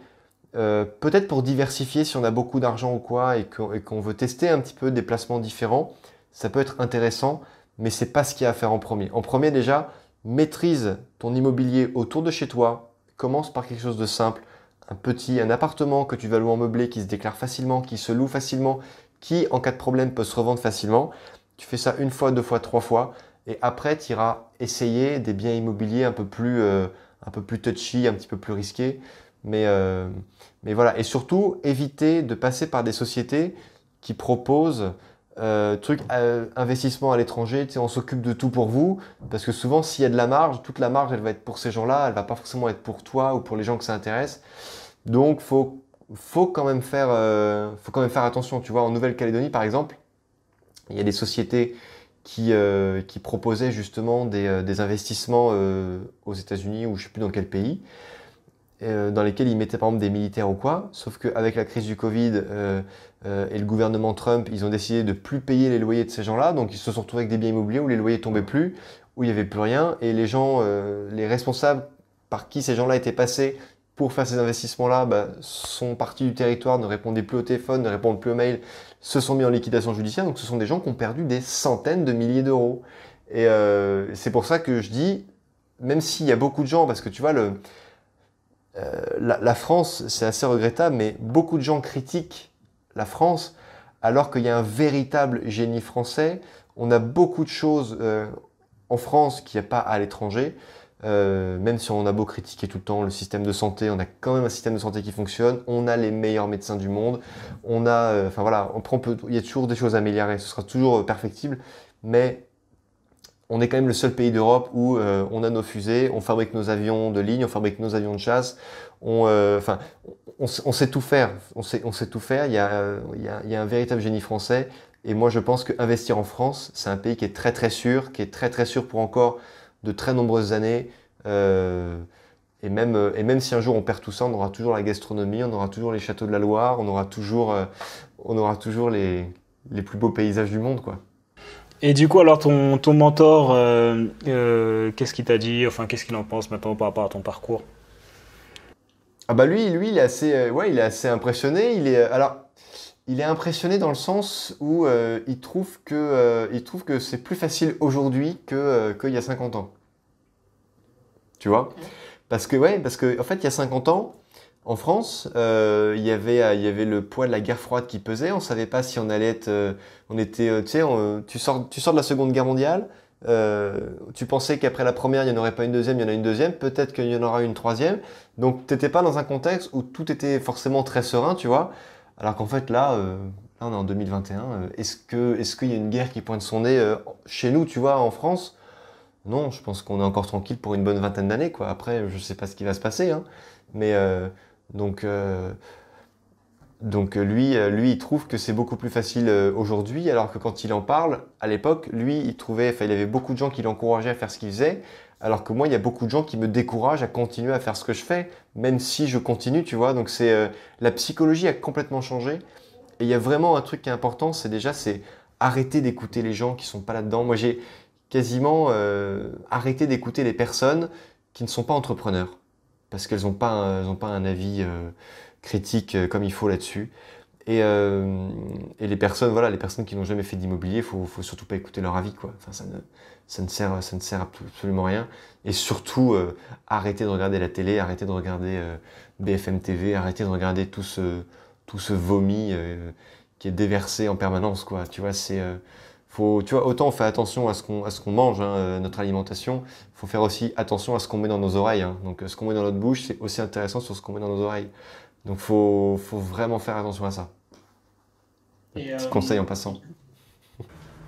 euh, peut-être pour diversifier si on a beaucoup d'argent ou quoi et qu'on veut tester un petit peu des placements différents, ça peut être intéressant, mais c'est pas ce qu'il y a à faire en premier. En premier, déjà, maîtrise ton immobilier autour de chez toi. Commence par quelque chose de simple. Un petit, un appartement que tu vas louer en meublé, qui se déclare facilement, qui se loue facilement, qui, en cas de problème, peut se revendre facilement. Tu fais ça une fois, deux fois, trois fois et après tu iras essayer des biens immobiliers un peu plus euh, un peu plus touchy, un petit peu plus risqué, mais euh, mais voilà et surtout éviter de passer par des sociétés qui proposent euh, truc euh, investissement à l'étranger, on s'occupe de tout pour vous parce que souvent s'il y a de la marge, toute la marge elle va être pour ces gens-là, elle va pas forcément être pour toi ou pour les gens que ça intéresse. Donc faut faut quand même faire faut quand même faire attention, tu vois en Nouvelle-Calédonie par exemple, il y a des sociétés qui, euh, qui proposait justement des, euh, investissements euh, aux États-Unis ou je ne sais plus dans quel pays, dans lesquels ils mettaient par exemple des militaires ou quoi. Sauf qu'avec la crise du Covid et le gouvernement Trump, ils ont décidé de plus payer les loyers de ces gens-là. Donc ils se sont retrouvés avec des biens immobiliers où les loyers tombaient plus, où il n'y avait plus rien. Et les gens, les responsables par qui ces gens-là étaient passés pour faire ces investissements-là bah, sont partis du territoire, ne répondaient plus au téléphone, ne répondent plus aux mails, se sont mis en liquidation judiciaire. Donc ce sont des gens qui ont perdu des centaines de milliers d'euros. Et euh, c'est pour ça que je dis, même s'il y a beaucoup de gens, parce que tu vois, le, euh, la, France, c'est assez regrettable, mais beaucoup de gens critiquent la France alors qu'il y a un véritable génie français. On a beaucoup de choses euh, en France qu'il n'y a pas à l'étranger. Euh, même si on a beau critiquer tout le temps le système de santé, on a quand même un système de santé qui fonctionne, on a les meilleurs médecins du monde, on a, euh, enfin voilà, on prend, il y a toujours des choses à améliorer, ce sera toujours euh, perfectible, mais on est quand même le seul pays d'Europe où on a nos fusées, on fabrique nos avions de ligne, on fabrique nos avions de chasse, on, enfin, on, sait tout faire, on sait, tout faire, il y, a, il y a un véritable génie français, et moi je pense qu'investir en France, c'est un pays qui est très très sûr, qui est très très sûr pour encore de très nombreuses années. Euh, et, même, et même si un jour on perd tout ça, on aura toujours la gastronomie, on aura toujours les châteaux de la Loire, on aura toujours, euh, on aura toujours les, plus beaux paysages du monde. quoi. Et du coup, alors ton, ton mentor, euh, qu'est-ce qu'il t'a dit Enfin, qu'est-ce qu'il en pense maintenant par rapport à ton parcours ah bah lui, lui, il est assez, ouais, il est assez impressionné. Il est, alors, il est impressionné dans le sens où euh, il trouve que, euh, que c'est plus facile aujourd'hui euh, qu'il y a 50 ans. Tu vois Parce que, ouais, parce que, en fait, il y a 50 ans, en France, il, y avait, y avait le poids de la guerre froide qui pesait. On ne savait pas si on allait être. on était, tu sais, tu, sors, de la Seconde Guerre mondiale. tu pensais qu'après la première, il n'y en aurait pas une deuxième, il y en a une deuxième, peut-être qu'il y en aura une troisième. Donc, tu t'étais pas dans un contexte où tout était forcément très serein, tu vois. Alors qu'en fait, là, euh, là, on est en 2021. Euh, est-ce que est-ce qu'il y a une guerre qui pointe son nez euh, chez nous, tu vois, en France Non, je pense qu'on est encore tranquille pour une bonne vingtaine d'années, quoi. Après, je sais pas ce qui va se passer, hein. Mais donc. donc lui, lui, il trouve que c'est beaucoup plus facile aujourd'hui, alors que quand il en parle, à l'époque, lui, il trouvait, enfin, il avait beaucoup de gens qui l'encourageaient à faire ce qu'il faisait, alors que moi, il y a beaucoup de gens qui me découragent à continuer à faire ce que je fais, même si je continue, tu vois. Donc c'est euh, la psychologie a complètement changé. Et il y a vraiment un truc qui est important, c'est déjà c'est arrêter d'écouter les gens qui sont pas là-dedans. Moi, j'ai quasiment euh, arrêté d'écouter les personnes qui ne sont pas entrepreneurs parce qu'elles n'ont pas, un, un avis euh, critique comme il faut là-dessus. Et, les personnes, voilà, les personnes qui n'ont jamais fait d'immobilier, faut, faut surtout pas écouter leur avis, quoi. Enfin, ça ne, ça ne sert, ça ne sert absolument rien. Et surtout, euh, arrêtez de regarder la télé, arrêtez de regarder euh, BFM TV, arrêtez de regarder tout ce, tout ce vomi euh, qui est déversé en permanence, quoi. Tu vois, c'est, faut, tu vois, autant on fait attention à ce qu'on, à ce qu'on mange, hein, notre alimentation, faut faire aussi attention à ce qu'on met dans nos oreilles. Hein. Donc, ce qu'on met dans notre bouche, c'est aussi intéressant sur ce qu'on met dans nos oreilles. Donc, faut, faut vraiment faire attention à ça. Petit conseil en passant.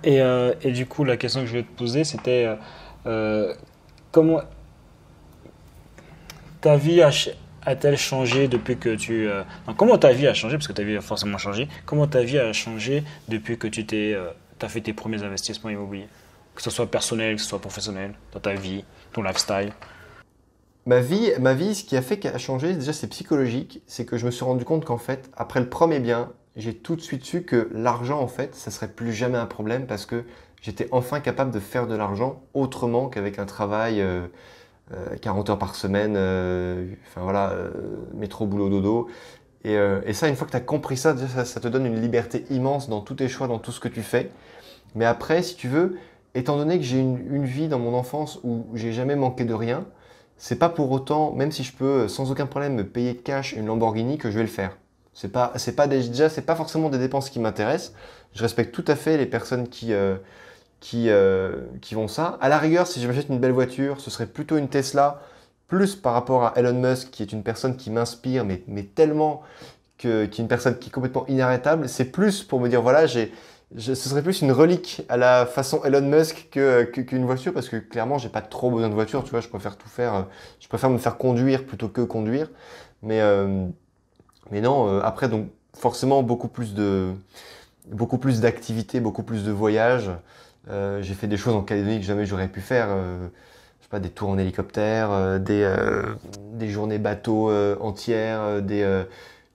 Euh, et, du coup, la question que je voulais te poser, c'était euh, euh, comment ta vie a, t elle changé depuis que tu... comment ta vie a changé, parce que ta vie a forcément changé, comment ta vie a changé depuis que tu t'es, as fait tes premiers investissements immobiliers Que ce soit personnel, que ce soit professionnel, dans ta vie, ton lifestyle Ma vie, ma vie, ce qui a fait qu'elle a changé, déjà c'est psychologique, c'est que je me suis rendu compte qu'en fait, après le premier bien, j'ai tout de suite su que l'argent, en fait, ça serait plus jamais un problème parce que j'étais enfin capable de faire de l'argent autrement qu'avec un travail 40 euh, euh, heures par semaine, euh, enfin voilà, métro, boulot, dodo. Et, et, ça, une fois que tu as compris ça, ça, te donne une liberté immense dans tous tes choix, dans tout ce que tu fais. Mais après, si tu veux, étant donné que j'ai une, une, vie dans mon enfance où j'ai jamais manqué de rien, c'est pas pour autant, même si je peux sans aucun problème me payer cash une Lamborghini, que je vais le faire. C'est pas, c'est pas des, déjà, c'est pas forcément des dépenses qui m'intéressent. Je respecte tout à fait les personnes qui, euh, qui, euh, qui vont ça. À la rigueur, si je m'achète une belle voiture, ce serait plutôt une Tesla, plus par rapport à Elon Musk, qui est une personne qui m'inspire, mais, mais tellement que, qui est une personne qui est complètement inarrêtable. C'est plus pour me dire, voilà, j'ai, ce serait plus une relique à la façon Elon Musk qu'une voiture, parce que clairement, j'ai pas trop besoin de voiture, tu vois, je préfère tout faire, euh, je préfère me faire conduire plutôt que conduire. Mais, mais non, euh, après, donc, forcément, beaucoup plus de, beaucoup plus d'activités, beaucoup plus de voyages. Euh, j'ai fait des choses en Calédonie que jamais j'aurais pu faire. Euh, je sais pas, des tours en hélicoptère, des, journées bateaux entières, des,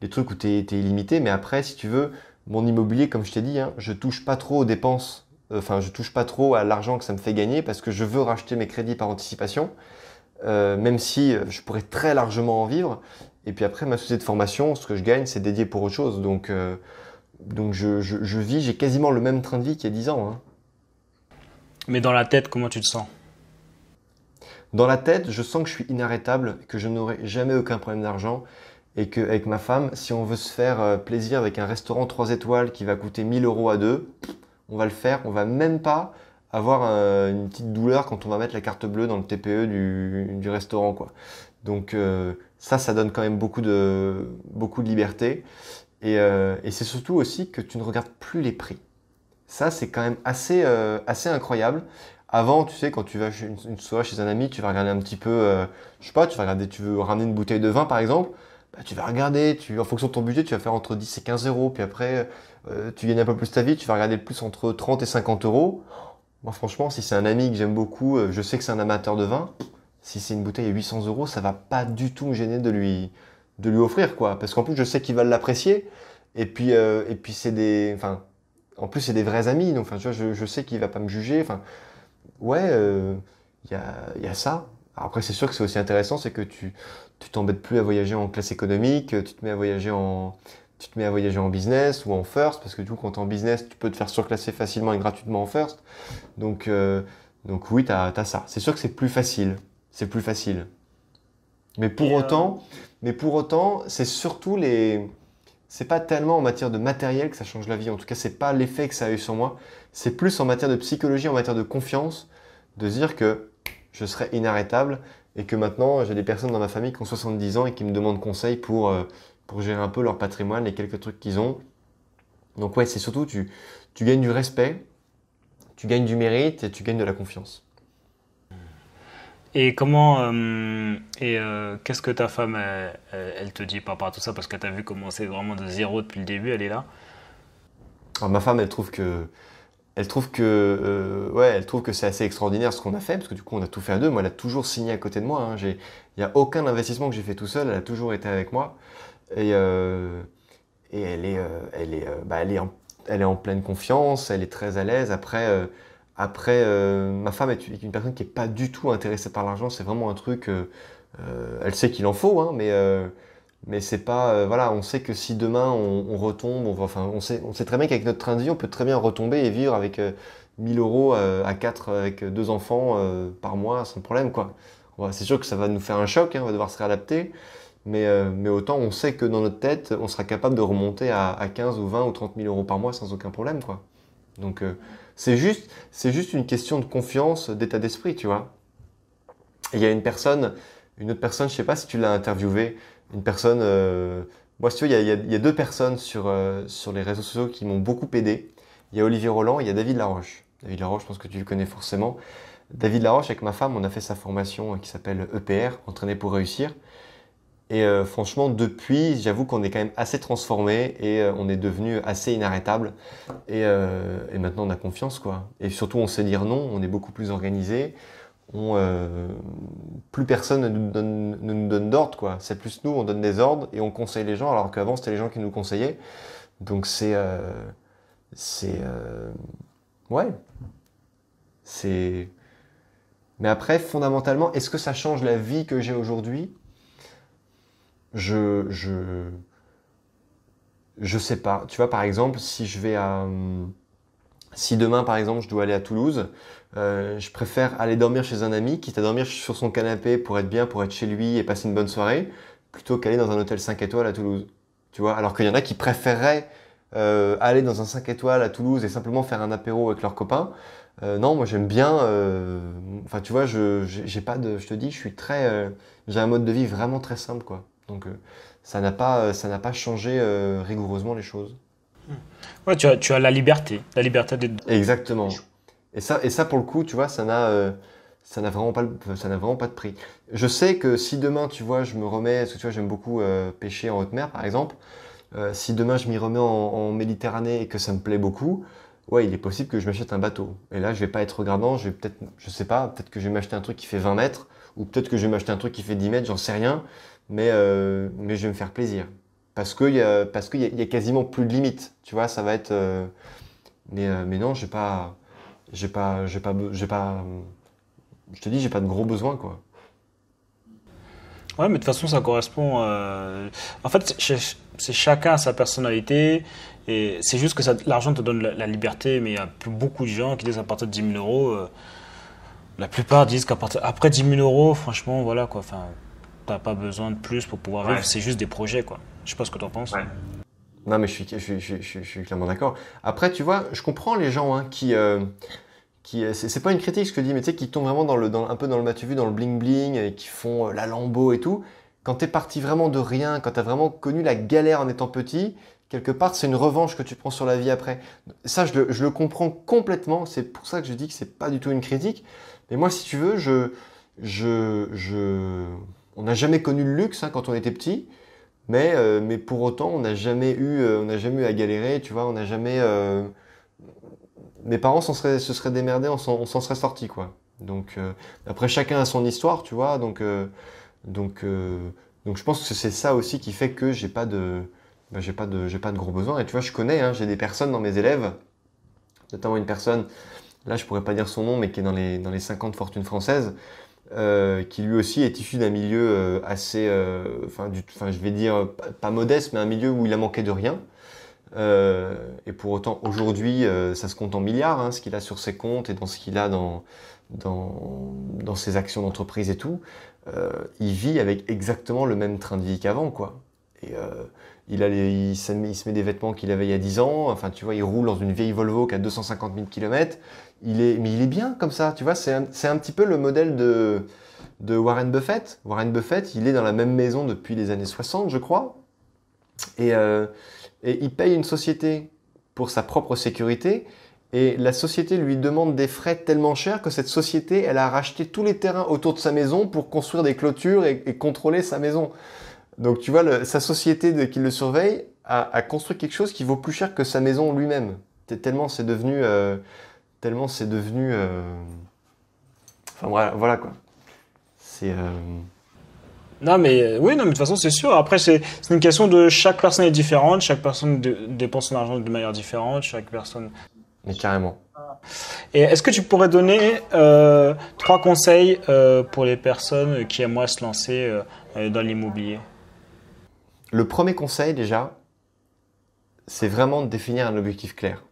trucs où tu es, illimité. Mais après, si tu veux, mon immobilier, comme je t'ai dit, je hein, je touche pas trop aux dépenses. Enfin, je touche pas trop à l'argent que ça me fait gagner parce que je veux racheter mes crédits par anticipation. même si je pourrais très largement en vivre, et puis après, ma société de formation, ce que je gagne, c'est dédié pour autre chose. Donc, euh, donc je, je, vis, j'ai quasiment le même train de vie qu'il y a 10 ans. Hein. Mais dans la tête, comment tu te sens Dans la tête, je sens que je suis inarrêtable, que je n'aurai jamais aucun problème d'argent. Et qu'avec ma femme, si on veut se faire euh, plaisir avec un restaurant 3 étoiles qui va coûter 1000 euros à deux, on va le faire. On va même pas avoir euh, une petite douleur quand on va mettre la carte bleue dans le TPE du, du restaurant. Quoi. Donc euh, ça, ça donne quand même beaucoup de, beaucoup de liberté. Euh, et, c'est surtout aussi que tu ne regardes plus les prix. Ça, c'est quand même assez, euh, assez incroyable. Avant, tu sais, quand tu vas une, une, soirée chez un ami, tu vas regarder un petit peu, je sais pas, tu vas regarder, tu veux ramener une bouteille de vin par exemple, bah, tu vas regarder, tu, en fonction de ton budget, tu vas faire entre 10 et 15 euros, puis après, tu gagnes un peu plus ta vie, tu vas regarder plus entre 30 et 50 euros. Moi, franchement, si c'est un ami que j'aime beaucoup, je sais que c'est un amateur de vin, si c'est une bouteille à 800 euros, ça va pas du tout me gêner de lui, de lui offrir, quoi. Parce qu'en plus, je sais qu'il va l'apprécier. Et puis, euh, et puis c'est des, en plus c'est des vrais amis. Donc, enfin, je, sais qu'il va pas me juger. Enfin, ouais, euh, il y, a, ça. Après, c'est sûr que c'est aussi intéressant, c'est que tu tu t'embêtes plus à voyager en classe économique, tu te mets à voyager en tu te mets à voyager en business ou en first parce que du coup quand en business, tu peux te faire surclasser facilement et gratuitement en first. Donc euh, donc oui, tu as ça. C'est sûr que c'est plus facile c'est plus facile. Mais pour euh, autant, mais pour autant, c'est surtout les c'est pas tellement en matière de matériel que ça change la vie. En tout cas, c'est pas l'effet que ça a eu sur moi. C'est plus en matière de psychologie, en matière de confiance, de dire que je serais inarrêtable et que maintenant j'ai des personnes dans ma famille qui ont 70 ans et qui me demandent conseil pour, euh, pour gérer un peu leur patrimoine, les quelques trucs qu'ils ont. Donc ouais, c'est surtout tu, tu gagnes du respect, tu gagnes du mérite et tu gagnes de la confiance. Et comment euh, et euh, qu'est-ce que ta femme elle, te dit par rapport à tout ça parce que t'as vu comment c'est vraiment de zéro depuis le début elle est là. Ah, ma femme elle trouve que elle trouve que euh, ouais elle trouve que c'est assez extraordinaire ce qu'on a fait parce que du coup on a tout fait à deux. Moi elle a toujours signé à côté de moi. Hein. J'ai il y a aucun investissement que j'ai fait tout seul. Elle a toujours été avec moi et, et elle est elle est bah, elle est elle est en pleine confiance. Elle est très à l'aise après après, euh, ma femme est une personne qui n'est pas du tout intéressée par l'argent. C'est vraiment un truc. Euh, euh, elle sait qu'il en faut, hein, mais, mais c'est pas. voilà, on sait que si demain on, retombe, on, enfin, on sait, on sait très bien qu'avec notre train de vie, on peut très bien retomber et vivre avec 1000 euros à 4 avec deux enfants par mois sans problème, quoi. C'est sûr que ça va nous faire un choc, hein, on va devoir se réadapter. Mais, mais, autant on sait que dans notre tête, on sera capable de remonter à, 15 ou 20 ou 30 000 euros par mois sans aucun problème. Quoi. Donc, c'est juste, c'est juste une question de confiance, d'état d'esprit, tu vois. Il y a une personne, une autre personne, je sais pas si tu l'as interviewé, une personne. Euh, moi, si tu veux, il y, a, deux personnes sur, euh, sur les réseaux sociaux qui m'ont beaucoup aidé. Il y a Olivier Roland, et il y a David Laroche. David Laroche, je pense que tu le connais forcément. David Laroche, avec ma femme, on a fait sa formation euh, qui s'appelle EPR, Entraîner pour réussir. Et euh, franchement, depuis, j'avoue qu'on est quand même assez transformé et euh, on est devenu assez inarrêtable. Euh, et, maintenant, on a confiance, quoi. Et surtout, on sait dire non, on est beaucoup plus organisé. On, plus personne ne nous donne, d'ordre, quoi. C'est plus nous, on donne des ordres et on conseille les gens, alors qu'avant, c'était les gens qui nous conseillaient. Donc, c'est. c'est. ouais. C'est. Mais après, fondamentalement, est-ce que ça change la vie que j'ai aujourd'hui je, je, je sais pas. Tu vois, par exemple, si je vais à, si demain, par exemple, je dois aller à Toulouse, euh, je préfère aller dormir chez un ami, quitte à dormir sur son canapé pour être bien, pour être chez lui et passer une bonne soirée, plutôt qu'aller dans un hôtel 5 étoiles à Toulouse. Tu vois, alors qu'il y en a qui préféreraient euh, aller dans un 5 étoiles à Toulouse et simplement faire un apéro avec leurs copains. Euh, non, moi j'aime bien. Enfin, tu vois, je j'ai pas de. Je te dis, je suis très. j'ai un mode de vie vraiment très simple, quoi. Donc euh, ça n'a pas, euh, ça n'a pas changé euh, rigoureusement les choses. Hmm. Ouais, tu as, tu as la liberté, la liberté d'être. Exactement. Et ça, et ça pour le coup, tu vois, ça n'a, ça n'a vraiment pas, ça n'a vraiment pas de prix. Je sais que si demain, tu vois, je me remets, parce que tu vois, j'aime beaucoup pêcher en haute mer, par exemple. si demain je m'y remets en, Méditerranée et que ça me plaît beaucoup, ouais, il est possible que je m'achète un bateau. Et là, je vais pas être regardant, je vais peut-être, je sais pas, peut-être que je vais m'acheter un truc qui fait 20 mètres, ou peut-être que je vais m'acheter un truc qui fait 10 mètres, j'en sais rien mais, euh, mais je vais me faire plaisir. Parce qu'il y, a, parce y a quasiment plus de limites. Tu vois, ça va être. Euh, euh, mais, non, j'ai pas. J'ai pas. pas. Je te dis, j'ai pas de gros besoins, quoi. Ouais, mais de toute façon, ça correspond. En fait, c'est chacun sa personnalité. Et c'est juste que l'argent te donne la, liberté, mais il y a beaucoup de gens qui disent à partir de 10 000 euros. La plupart disent qu'après 10 000 euros, franchement, voilà quoi. Enfin, t'as pas besoin de plus pour pouvoir vivre. C'est juste des projets, quoi. Je sais pas ce que t'en penses. Non, mais je suis, je, clairement d'accord. Après, tu vois, je comprends les gens hein, qui. Euh, qui euh, c'est pas une critique ce que je dis, mais tu sais, qui tombent vraiment dans le, dans, un peu dans le matu vu, dans le bling-bling, et qui font euh, la lambeau et tout. Quand t'es parti vraiment de rien, quand t'as vraiment connu la galère en étant petit, quelque part, c'est une revanche que tu prends sur la vie après. Ça, je le, je le comprends complètement. C'est pour ça que je dis que c'est pas du tout une critique. Mais moi, si tu veux, je, je, je, on n'a jamais connu le luxe hein, quand on était petit, mais, euh, mais pour autant, on n'a jamais, eu, euh, on n'a jamais eu à galérer, tu vois, on n'a jamais... Euh, mes parents se seraient démerdés, on s'en serait sortis, quoi. Donc, après, chacun a son histoire, tu vois, donc... donc donc je pense que c'est ça aussi qui fait que j'ai pas de bah, j'ai pas de j'ai pas de gros besoins et tu vois je connais hein, j'ai des personnes dans mes élèves notamment une personne là je pourrais pas dire son nom mais qui est dans les dans les 50 fortunes françaises euh, qui lui aussi est issu d'un milieu euh, assez, euh, enfin, je vais dire pas, modeste, mais un milieu où il a manqué de rien. et pour autant, aujourd'hui, ça se compte en milliards, hein, ce qu'il a sur ses comptes et dans ce qu'il a dans, dans, dans ses actions d'entreprise et tout. il vit avec exactement le même train de vie qu'avant, quoi. Et il, se met, des vêtements qu'il avait il y a 10 ans. Enfin, tu vois, il roule dans une vieille Volvo qui a 250 000 km. Il est, mais il est bien comme ça, tu vois. C'est un, petit peu le modèle de, Warren Buffett. Warren Buffett, il est dans la même maison depuis les années 60, je crois. Euh, et, il paye une société pour sa propre sécurité. Et la société lui demande des frais tellement chers que cette société, elle a racheté tous les terrains autour de sa maison pour construire des clôtures et contrôler sa maison. Donc tu vois, sa société de, qui le surveille a, construit quelque chose qui vaut plus cher que sa maison lui-même. Tellement c'est devenu... Euh, tellement c'est devenu... Euh, enfin voilà, voilà quoi. C'est... Euh, non, mais oui, non, mais de toute façon, c'est sûr. Après, c'est une question de chaque personne est différente, chaque personne dépense son argent de manière différente, chaque personne. Mais carrément. Et est-ce que tu pourrais donner trois conseils pour les personnes qui aimeraient se lancer dans l'immobilier le premier conseil déjà, c'est vraiment de définir un objectif clair.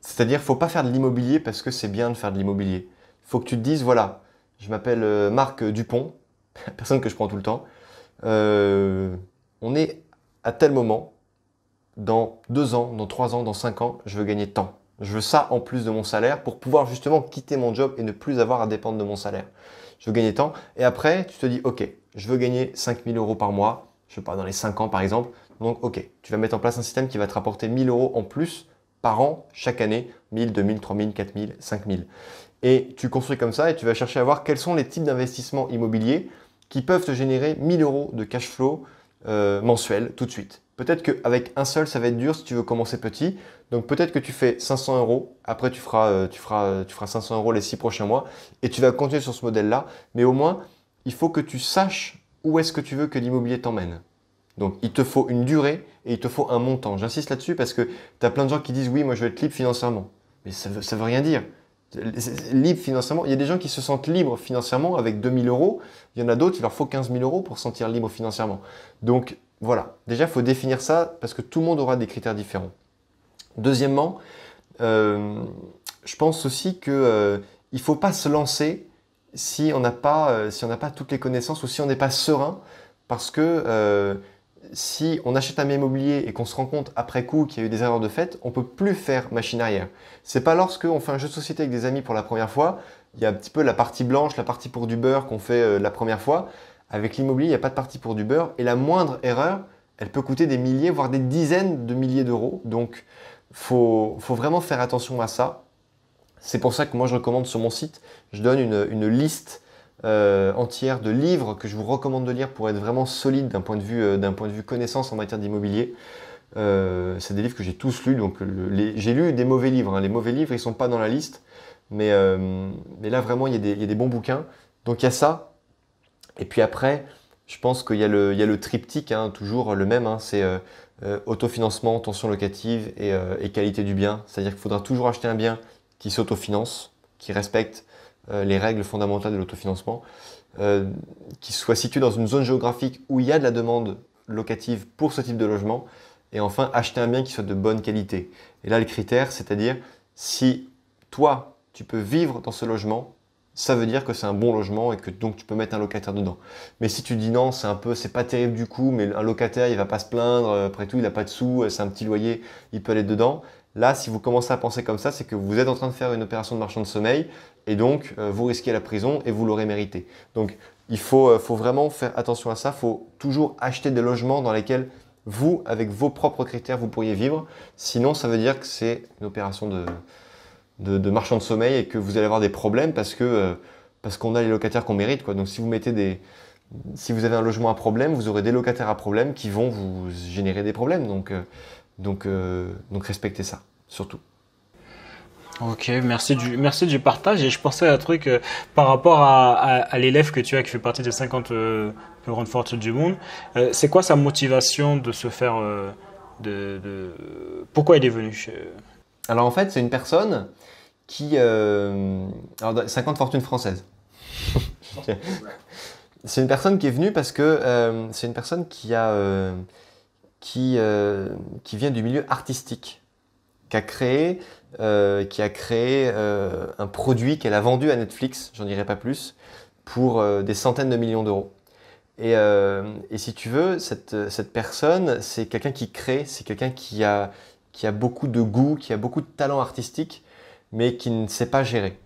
C'est-à-dire, faut pas faire de l'immobilier parce que c'est bien de faire de l'immobilier. Faut que tu te dises, voilà, je m'appelle euh, Marc Dupont, personne que je prends tout le temps. Euh, on est à tel moment, dans deux ans, dans trois ans, dans cinq ans, je veux gagner tant. Je veux ça en plus de mon salaire pour pouvoir justement quitter mon job et ne plus avoir à dépendre de mon salaire. Je veux gagner tant. Et après, tu te dis, OK, je veux gagner 5000 euros par mois je sais pas, dans les 5 ans par exemple. Donc ok, tu vas mettre en place un système qui va te rapporter 1000 euros en plus par an, chaque année, 1000, 2000, 3000, 4000, 5000. Et tu construis comme ça et tu vas chercher à voir quels sont les types d'investissements immobiliers qui peuvent te générer 1000 euros de cash flow euh, mensuel tout de suite. Peut-être qu'avec un seul, ça va être dur si tu veux commencer petit. Donc peut-être que tu fais 500 euros, après tu feras, euh, tu, feras, tu feras 500 euros les 6 prochains mois, et tu vas continuer sur ce modèle-là. Mais au moins, il faut que tu saches où est-ce que tu veux que l'immobilier t'emmène. Donc il te faut une durée et il te faut un montant. J'insiste là-dessus parce que tu as plein de gens qui disent oui, moi je veux être libre financièrement. Mais ça ne veut, rien dire. Libre financièrement, il y a des gens qui se sentent libres financièrement avec 2000 euros. Il y en a d'autres, il leur faut 15 000 euros pour se sentir libre financièrement. Donc voilà, déjà il faut définir ça parce que tout le monde aura des critères différents. Deuxièmement, euh, je pense aussi qu'il euh, ne faut pas se lancer si on n'a pas, euh, si on pas toutes les connaissances ou si on n'est pas serein, parce que euh, si on achète un immobilier et qu'on se rend compte après coup qu'il y a eu des erreurs de fait, on peut plus faire machine arrière. C'est pas lorsque on fait un jeu de société avec des amis pour la première fois, il y a un petit peu la partie blanche, la partie pour du beurre qu'on fait euh, la première fois. Avec l'immobilier, il n'y a pas de partie pour du beurre et la moindre erreur, elle peut coûter des milliers, voire des dizaines de milliers d'euros. Donc, faut, faut vraiment faire attention à ça. C'est pour ça que moi je recommande sur mon site, je donne une, liste euh, entière de livres que je vous recommande de lire pour être vraiment solide d'un point, de vue, euh, d'un point de vue connaissance en matière d'immobilier. Euh, c'est des livres que j'ai tous lus, donc j'ai lu des mauvais livres. Hein. Les mauvais livres, ils ne sont pas dans la liste, mais, là vraiment, il y, a des bons bouquins. Donc il y a ça. Et puis après, je pense qu'il y, a le triptyque, hein, toujours le même, hein. c'est autofinancement, tension locative et qualité du bien. C'est-à-dire qu'il faudra toujours acheter un bien qui s'autofinance, qui respecte euh, les règles fondamentales de l'autofinancement, euh, qui soit situé dans une zone géographique où il y a de la demande locative pour ce type de logement, et enfin acheter un bien qui soit de bonne qualité. Et là, le critère, c'est-à-dire si toi, tu peux vivre dans ce logement, ça veut dire que c'est un bon logement et que donc tu peux mettre un locataire dedans. Mais si tu dis non, c'est un peu, c'est pas terrible du coup, mais un locataire, il va pas se plaindre, euh, après tout, il n'a pas de sous, c'est un petit loyer, il peut aller dedans, Là, si vous commencez à penser comme ça, c'est que vous êtes en train de faire une opération de marchand de sommeil et donc euh, vous risquez la prison et vous l'aurez mérité. Donc il euh, faut, vraiment faire attention à ça. Il faut toujours acheter des logements dans lesquels vous, avec vos propres critères, vous pourriez vivre. Sinon, ça veut dire que c'est une opération de, marchand de sommeil et que vous allez avoir des problèmes parce que euh, parce qu'on a les locataires qu'on mérite. Donc si vous mettez des, si vous avez un logement à problème, vous aurez des locataires à problème qui vont vous générer des problèmes. Donc donc, euh, donc respectez ça, surtout. Ok, merci du, merci du partage. Et je pensais à un truc euh, par rapport à, l'élève que tu as qui fait partie des 50 euh, plus grandes fortunes du monde. c'est quoi sa motivation de se faire. De, Pourquoi il est venu Alors en fait, c'est une personne qui. Alors, 50 fortunes françaises. c'est une personne qui est venue parce que c'est une personne qui a qui, euh, qui vient du milieu artistique, qui a créé, euh, qui a créé euh, un produit qu'elle a vendu à Netflix, j'en dirai pas plus, pour des centaines de millions d'euros. Et, si tu veux, cette, personne, c'est quelqu'un qui crée, c'est quelqu'un qui a, qui a beaucoup de goût, qui a beaucoup de talent artistique, mais qui ne sait pas gérer.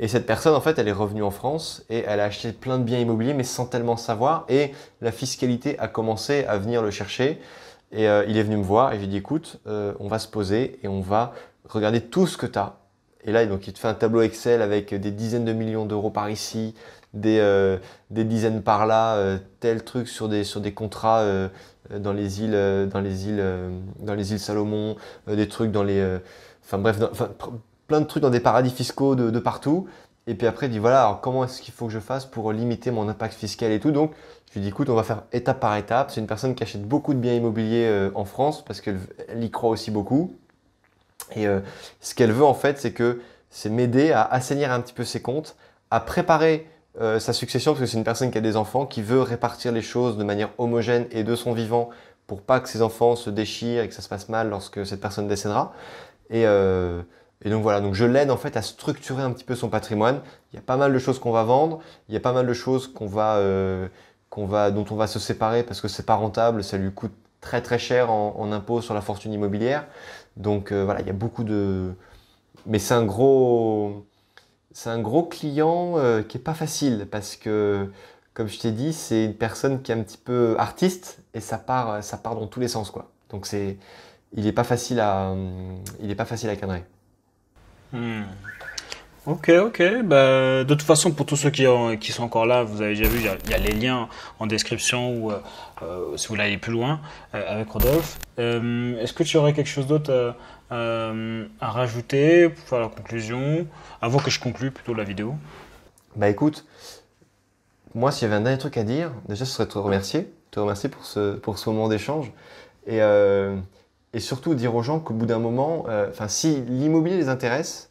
Et cette personne, en fait, elle est revenue en France et elle a acheté plein de biens immobiliers, mais sans tellement savoir. Et la fiscalité a commencé à venir le chercher. Et euh, il est venu me voir et j'ai dit, écoute, euh, on va se poser et on va regarder tout ce que tu as. Et là, donc, il te fait un tableau Excel avec des dizaines de millions d'euros par ici, des, euh, des, dizaines par là, tel truc sur des, sur des contrats dans les îles, dans les îles, dans les îles Salomon, des trucs dans les, enfin bref, dans, plein de trucs dans des paradis fiscaux de, de partout. Et puis après, dit voilà, alors comment est-ce qu'il faut que je fasse pour limiter mon impact fiscal et tout. Donc, je lui dis écoute, on va faire étape par étape. C'est une personne qui achète beaucoup de biens immobiliers euh, en France parce qu'elle y croit aussi beaucoup. Et euh, ce qu'elle veut en fait, c'est que c'est m'aider à assainir un petit peu ses comptes, à préparer euh, sa succession parce que c'est une personne qui a des enfants, qui veut répartir les choses de manière homogène et de son vivant pour pas que ses enfants se déchirent et que ça se passe mal lorsque cette personne décédera. Et et donc voilà, donc je l'aide en fait à structurer un petit peu son patrimoine. Il y a pas mal de choses qu'on va vendre, il y a pas mal de choses qu'on va, euh, qu'on va, dont on va se séparer parce que c'est pas rentable, ça lui coûte très très cher en, en impôts sur la fortune immobilière. Donc euh, voilà, il y a beaucoup de, mais c'est un gros, c'est un gros client euh, qui est pas facile parce que comme je t'ai dit, c'est une personne qui est un petit peu artiste et ça part, ça part dans tous les sens quoi. Donc c'est, il n'est pas facile à, il est pas facile à cadrer. Hmm. Ok, ok. Bah, de toute façon, pour tous ceux qui, sont encore là, vous avez déjà vu, il y, a les liens en description ou euh, euh, si vous voulez aller plus loin euh, avec Rodolphe. Est-ce que tu aurais quelque chose d'autre à, rajouter pour faire la conclusion Avant que je conclue plutôt la vidéo. Bah écoute, moi, s'il y avait un dernier truc à dire, déjà, ce serait te remercier. Te remercier pour ce, pour ce moment d'échange. Et et surtout dire aux gens qu'au bout d'un moment, euh, si l'immobilier les intéresse,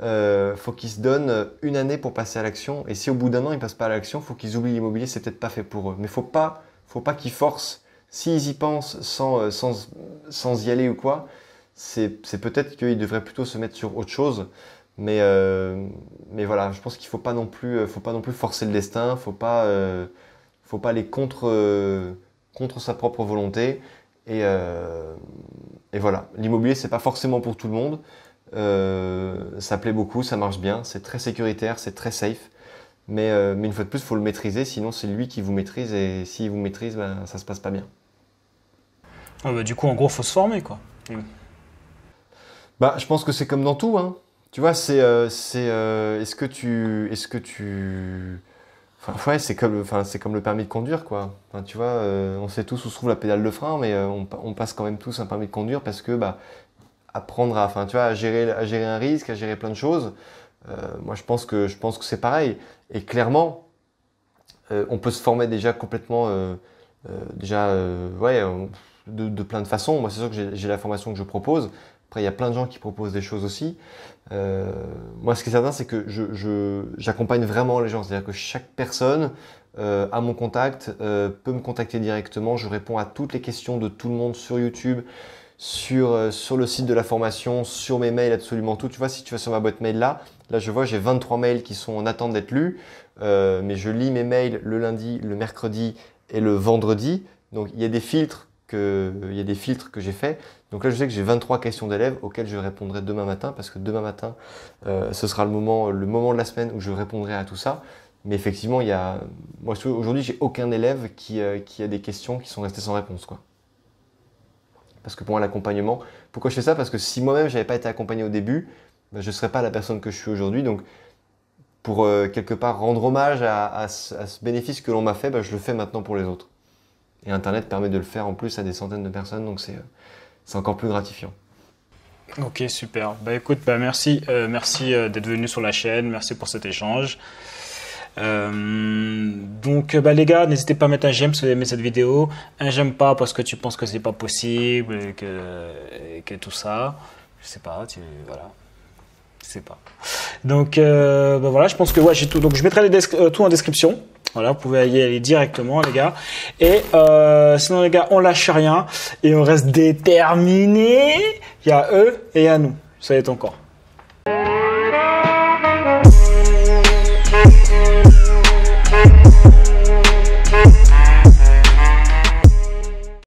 il euh, faut qu'ils se donnent une année pour passer à l'action. Et si au bout d'un an ils passent pas à l'action, faut qu'ils oublient l'immobilier. C'est peut-être pas fait pour eux. Mais faut pas, faut pas qu'ils forcent. S'ils y pensent sans, euh, sans, sans y aller ou quoi, c'est peut-être qu'ils devraient plutôt se mettre sur autre chose. Mais, mais voilà, je pense qu'il faut faut pas non plus forcer le destin. Faut pas, faut pas aller contre contre sa propre volonté. Euh, et, voilà, l'immobilier, c'est pas forcément pour tout le monde. Euh, ça plaît beaucoup, ça marche bien, c'est très sécuritaire, c'est très safe. Mais, euh, une fois de plus, il faut le maîtriser, sinon c'est lui qui vous maîtrise et s'il vous maîtrise, ben, ça se passe pas bien. Ah bah, du coup, en gros, faut se former quoi. Bah, je pense que c'est comme dans tout. Hein. Tu vois, c'est est-ce que tu. Est-ce que tu Enfin, c'est comme, enfin, c'est comme le permis de conduire, quoi. tu vois, euh, on sait tous où se trouve la pédale de frein, mais euh, on, passe quand même tous un permis de conduire parce que, bah, apprendre à, enfin, tu vois, à gérer, à gérer un risque, à gérer plein de choses. Euh, moi, je pense que, je pense que c'est pareil. Et clairement, on peut se former déjà complètement, déjà, ouais, de, de, plein de façons. Moi, c'est sûr que j'ai la formation que je propose. Après, il y a plein de gens qui proposent des choses aussi. Euh, moi, ce qui est certain, c'est que j'accompagne je, vraiment les gens. C'est-à-dire que chaque personne euh, à mon contact euh, peut me contacter directement. Je réponds à toutes les questions de tout le monde sur YouTube, sur, euh, sur le site de la formation, sur mes mails, absolument tout. Tu vois, si tu vas sur ma boîte mail là, là je vois, j'ai 23 mails qui sont en attente d'être lus. Euh, mais je lis mes mails le lundi, le mercredi et le vendredi. Donc, il y a des filtres que, il y a des filtres que j'ai faits. Donc là, je sais que j'ai 23 questions d'élèves auxquelles je répondrai demain matin, parce que demain matin, euh, ce sera le moment, le moment de la semaine où je répondrai à tout ça. Mais effectivement, il y a... moi aujourd'hui, j'ai aucun élève qui, euh, qui, a des questions qui sont restées sans réponse. Quoi. Parce que pour moi, l'accompagnement, pourquoi je fais ça Parce que si moi-même, je n'avais pas été accompagné au début, ben, je ne serais pas la personne que je suis aujourd'hui. Donc, pour euh, quelque part rendre hommage à, ce, bénéfice que l'on m'a fait, ben, je le fais maintenant pour les autres. Et Internet permet de le faire en plus à des centaines de personnes, donc c'est c'est encore plus gratifiant. Ok, super. Bah écoute, bah merci, euh, merci euh, d'être venu sur la chaîne, merci pour cet échange. Euh, donc bah, les gars, n'hésitez pas à mettre un j'aime si vous aimez cette vidéo, un j'aime pas parce que tu penses que c'est pas possible et que, tout ça, je sais pas, tu voilà, je sais pas. Donc bah, voilà, je pense que ouais j'ai tout. Donc je mettrai les tout en description. Voilà, vous pouvez y aller directement, les gars. Et euh, sinon, les gars, on lâche rien et on reste déterminé. Il y a eux et à nous. Ça y est encore.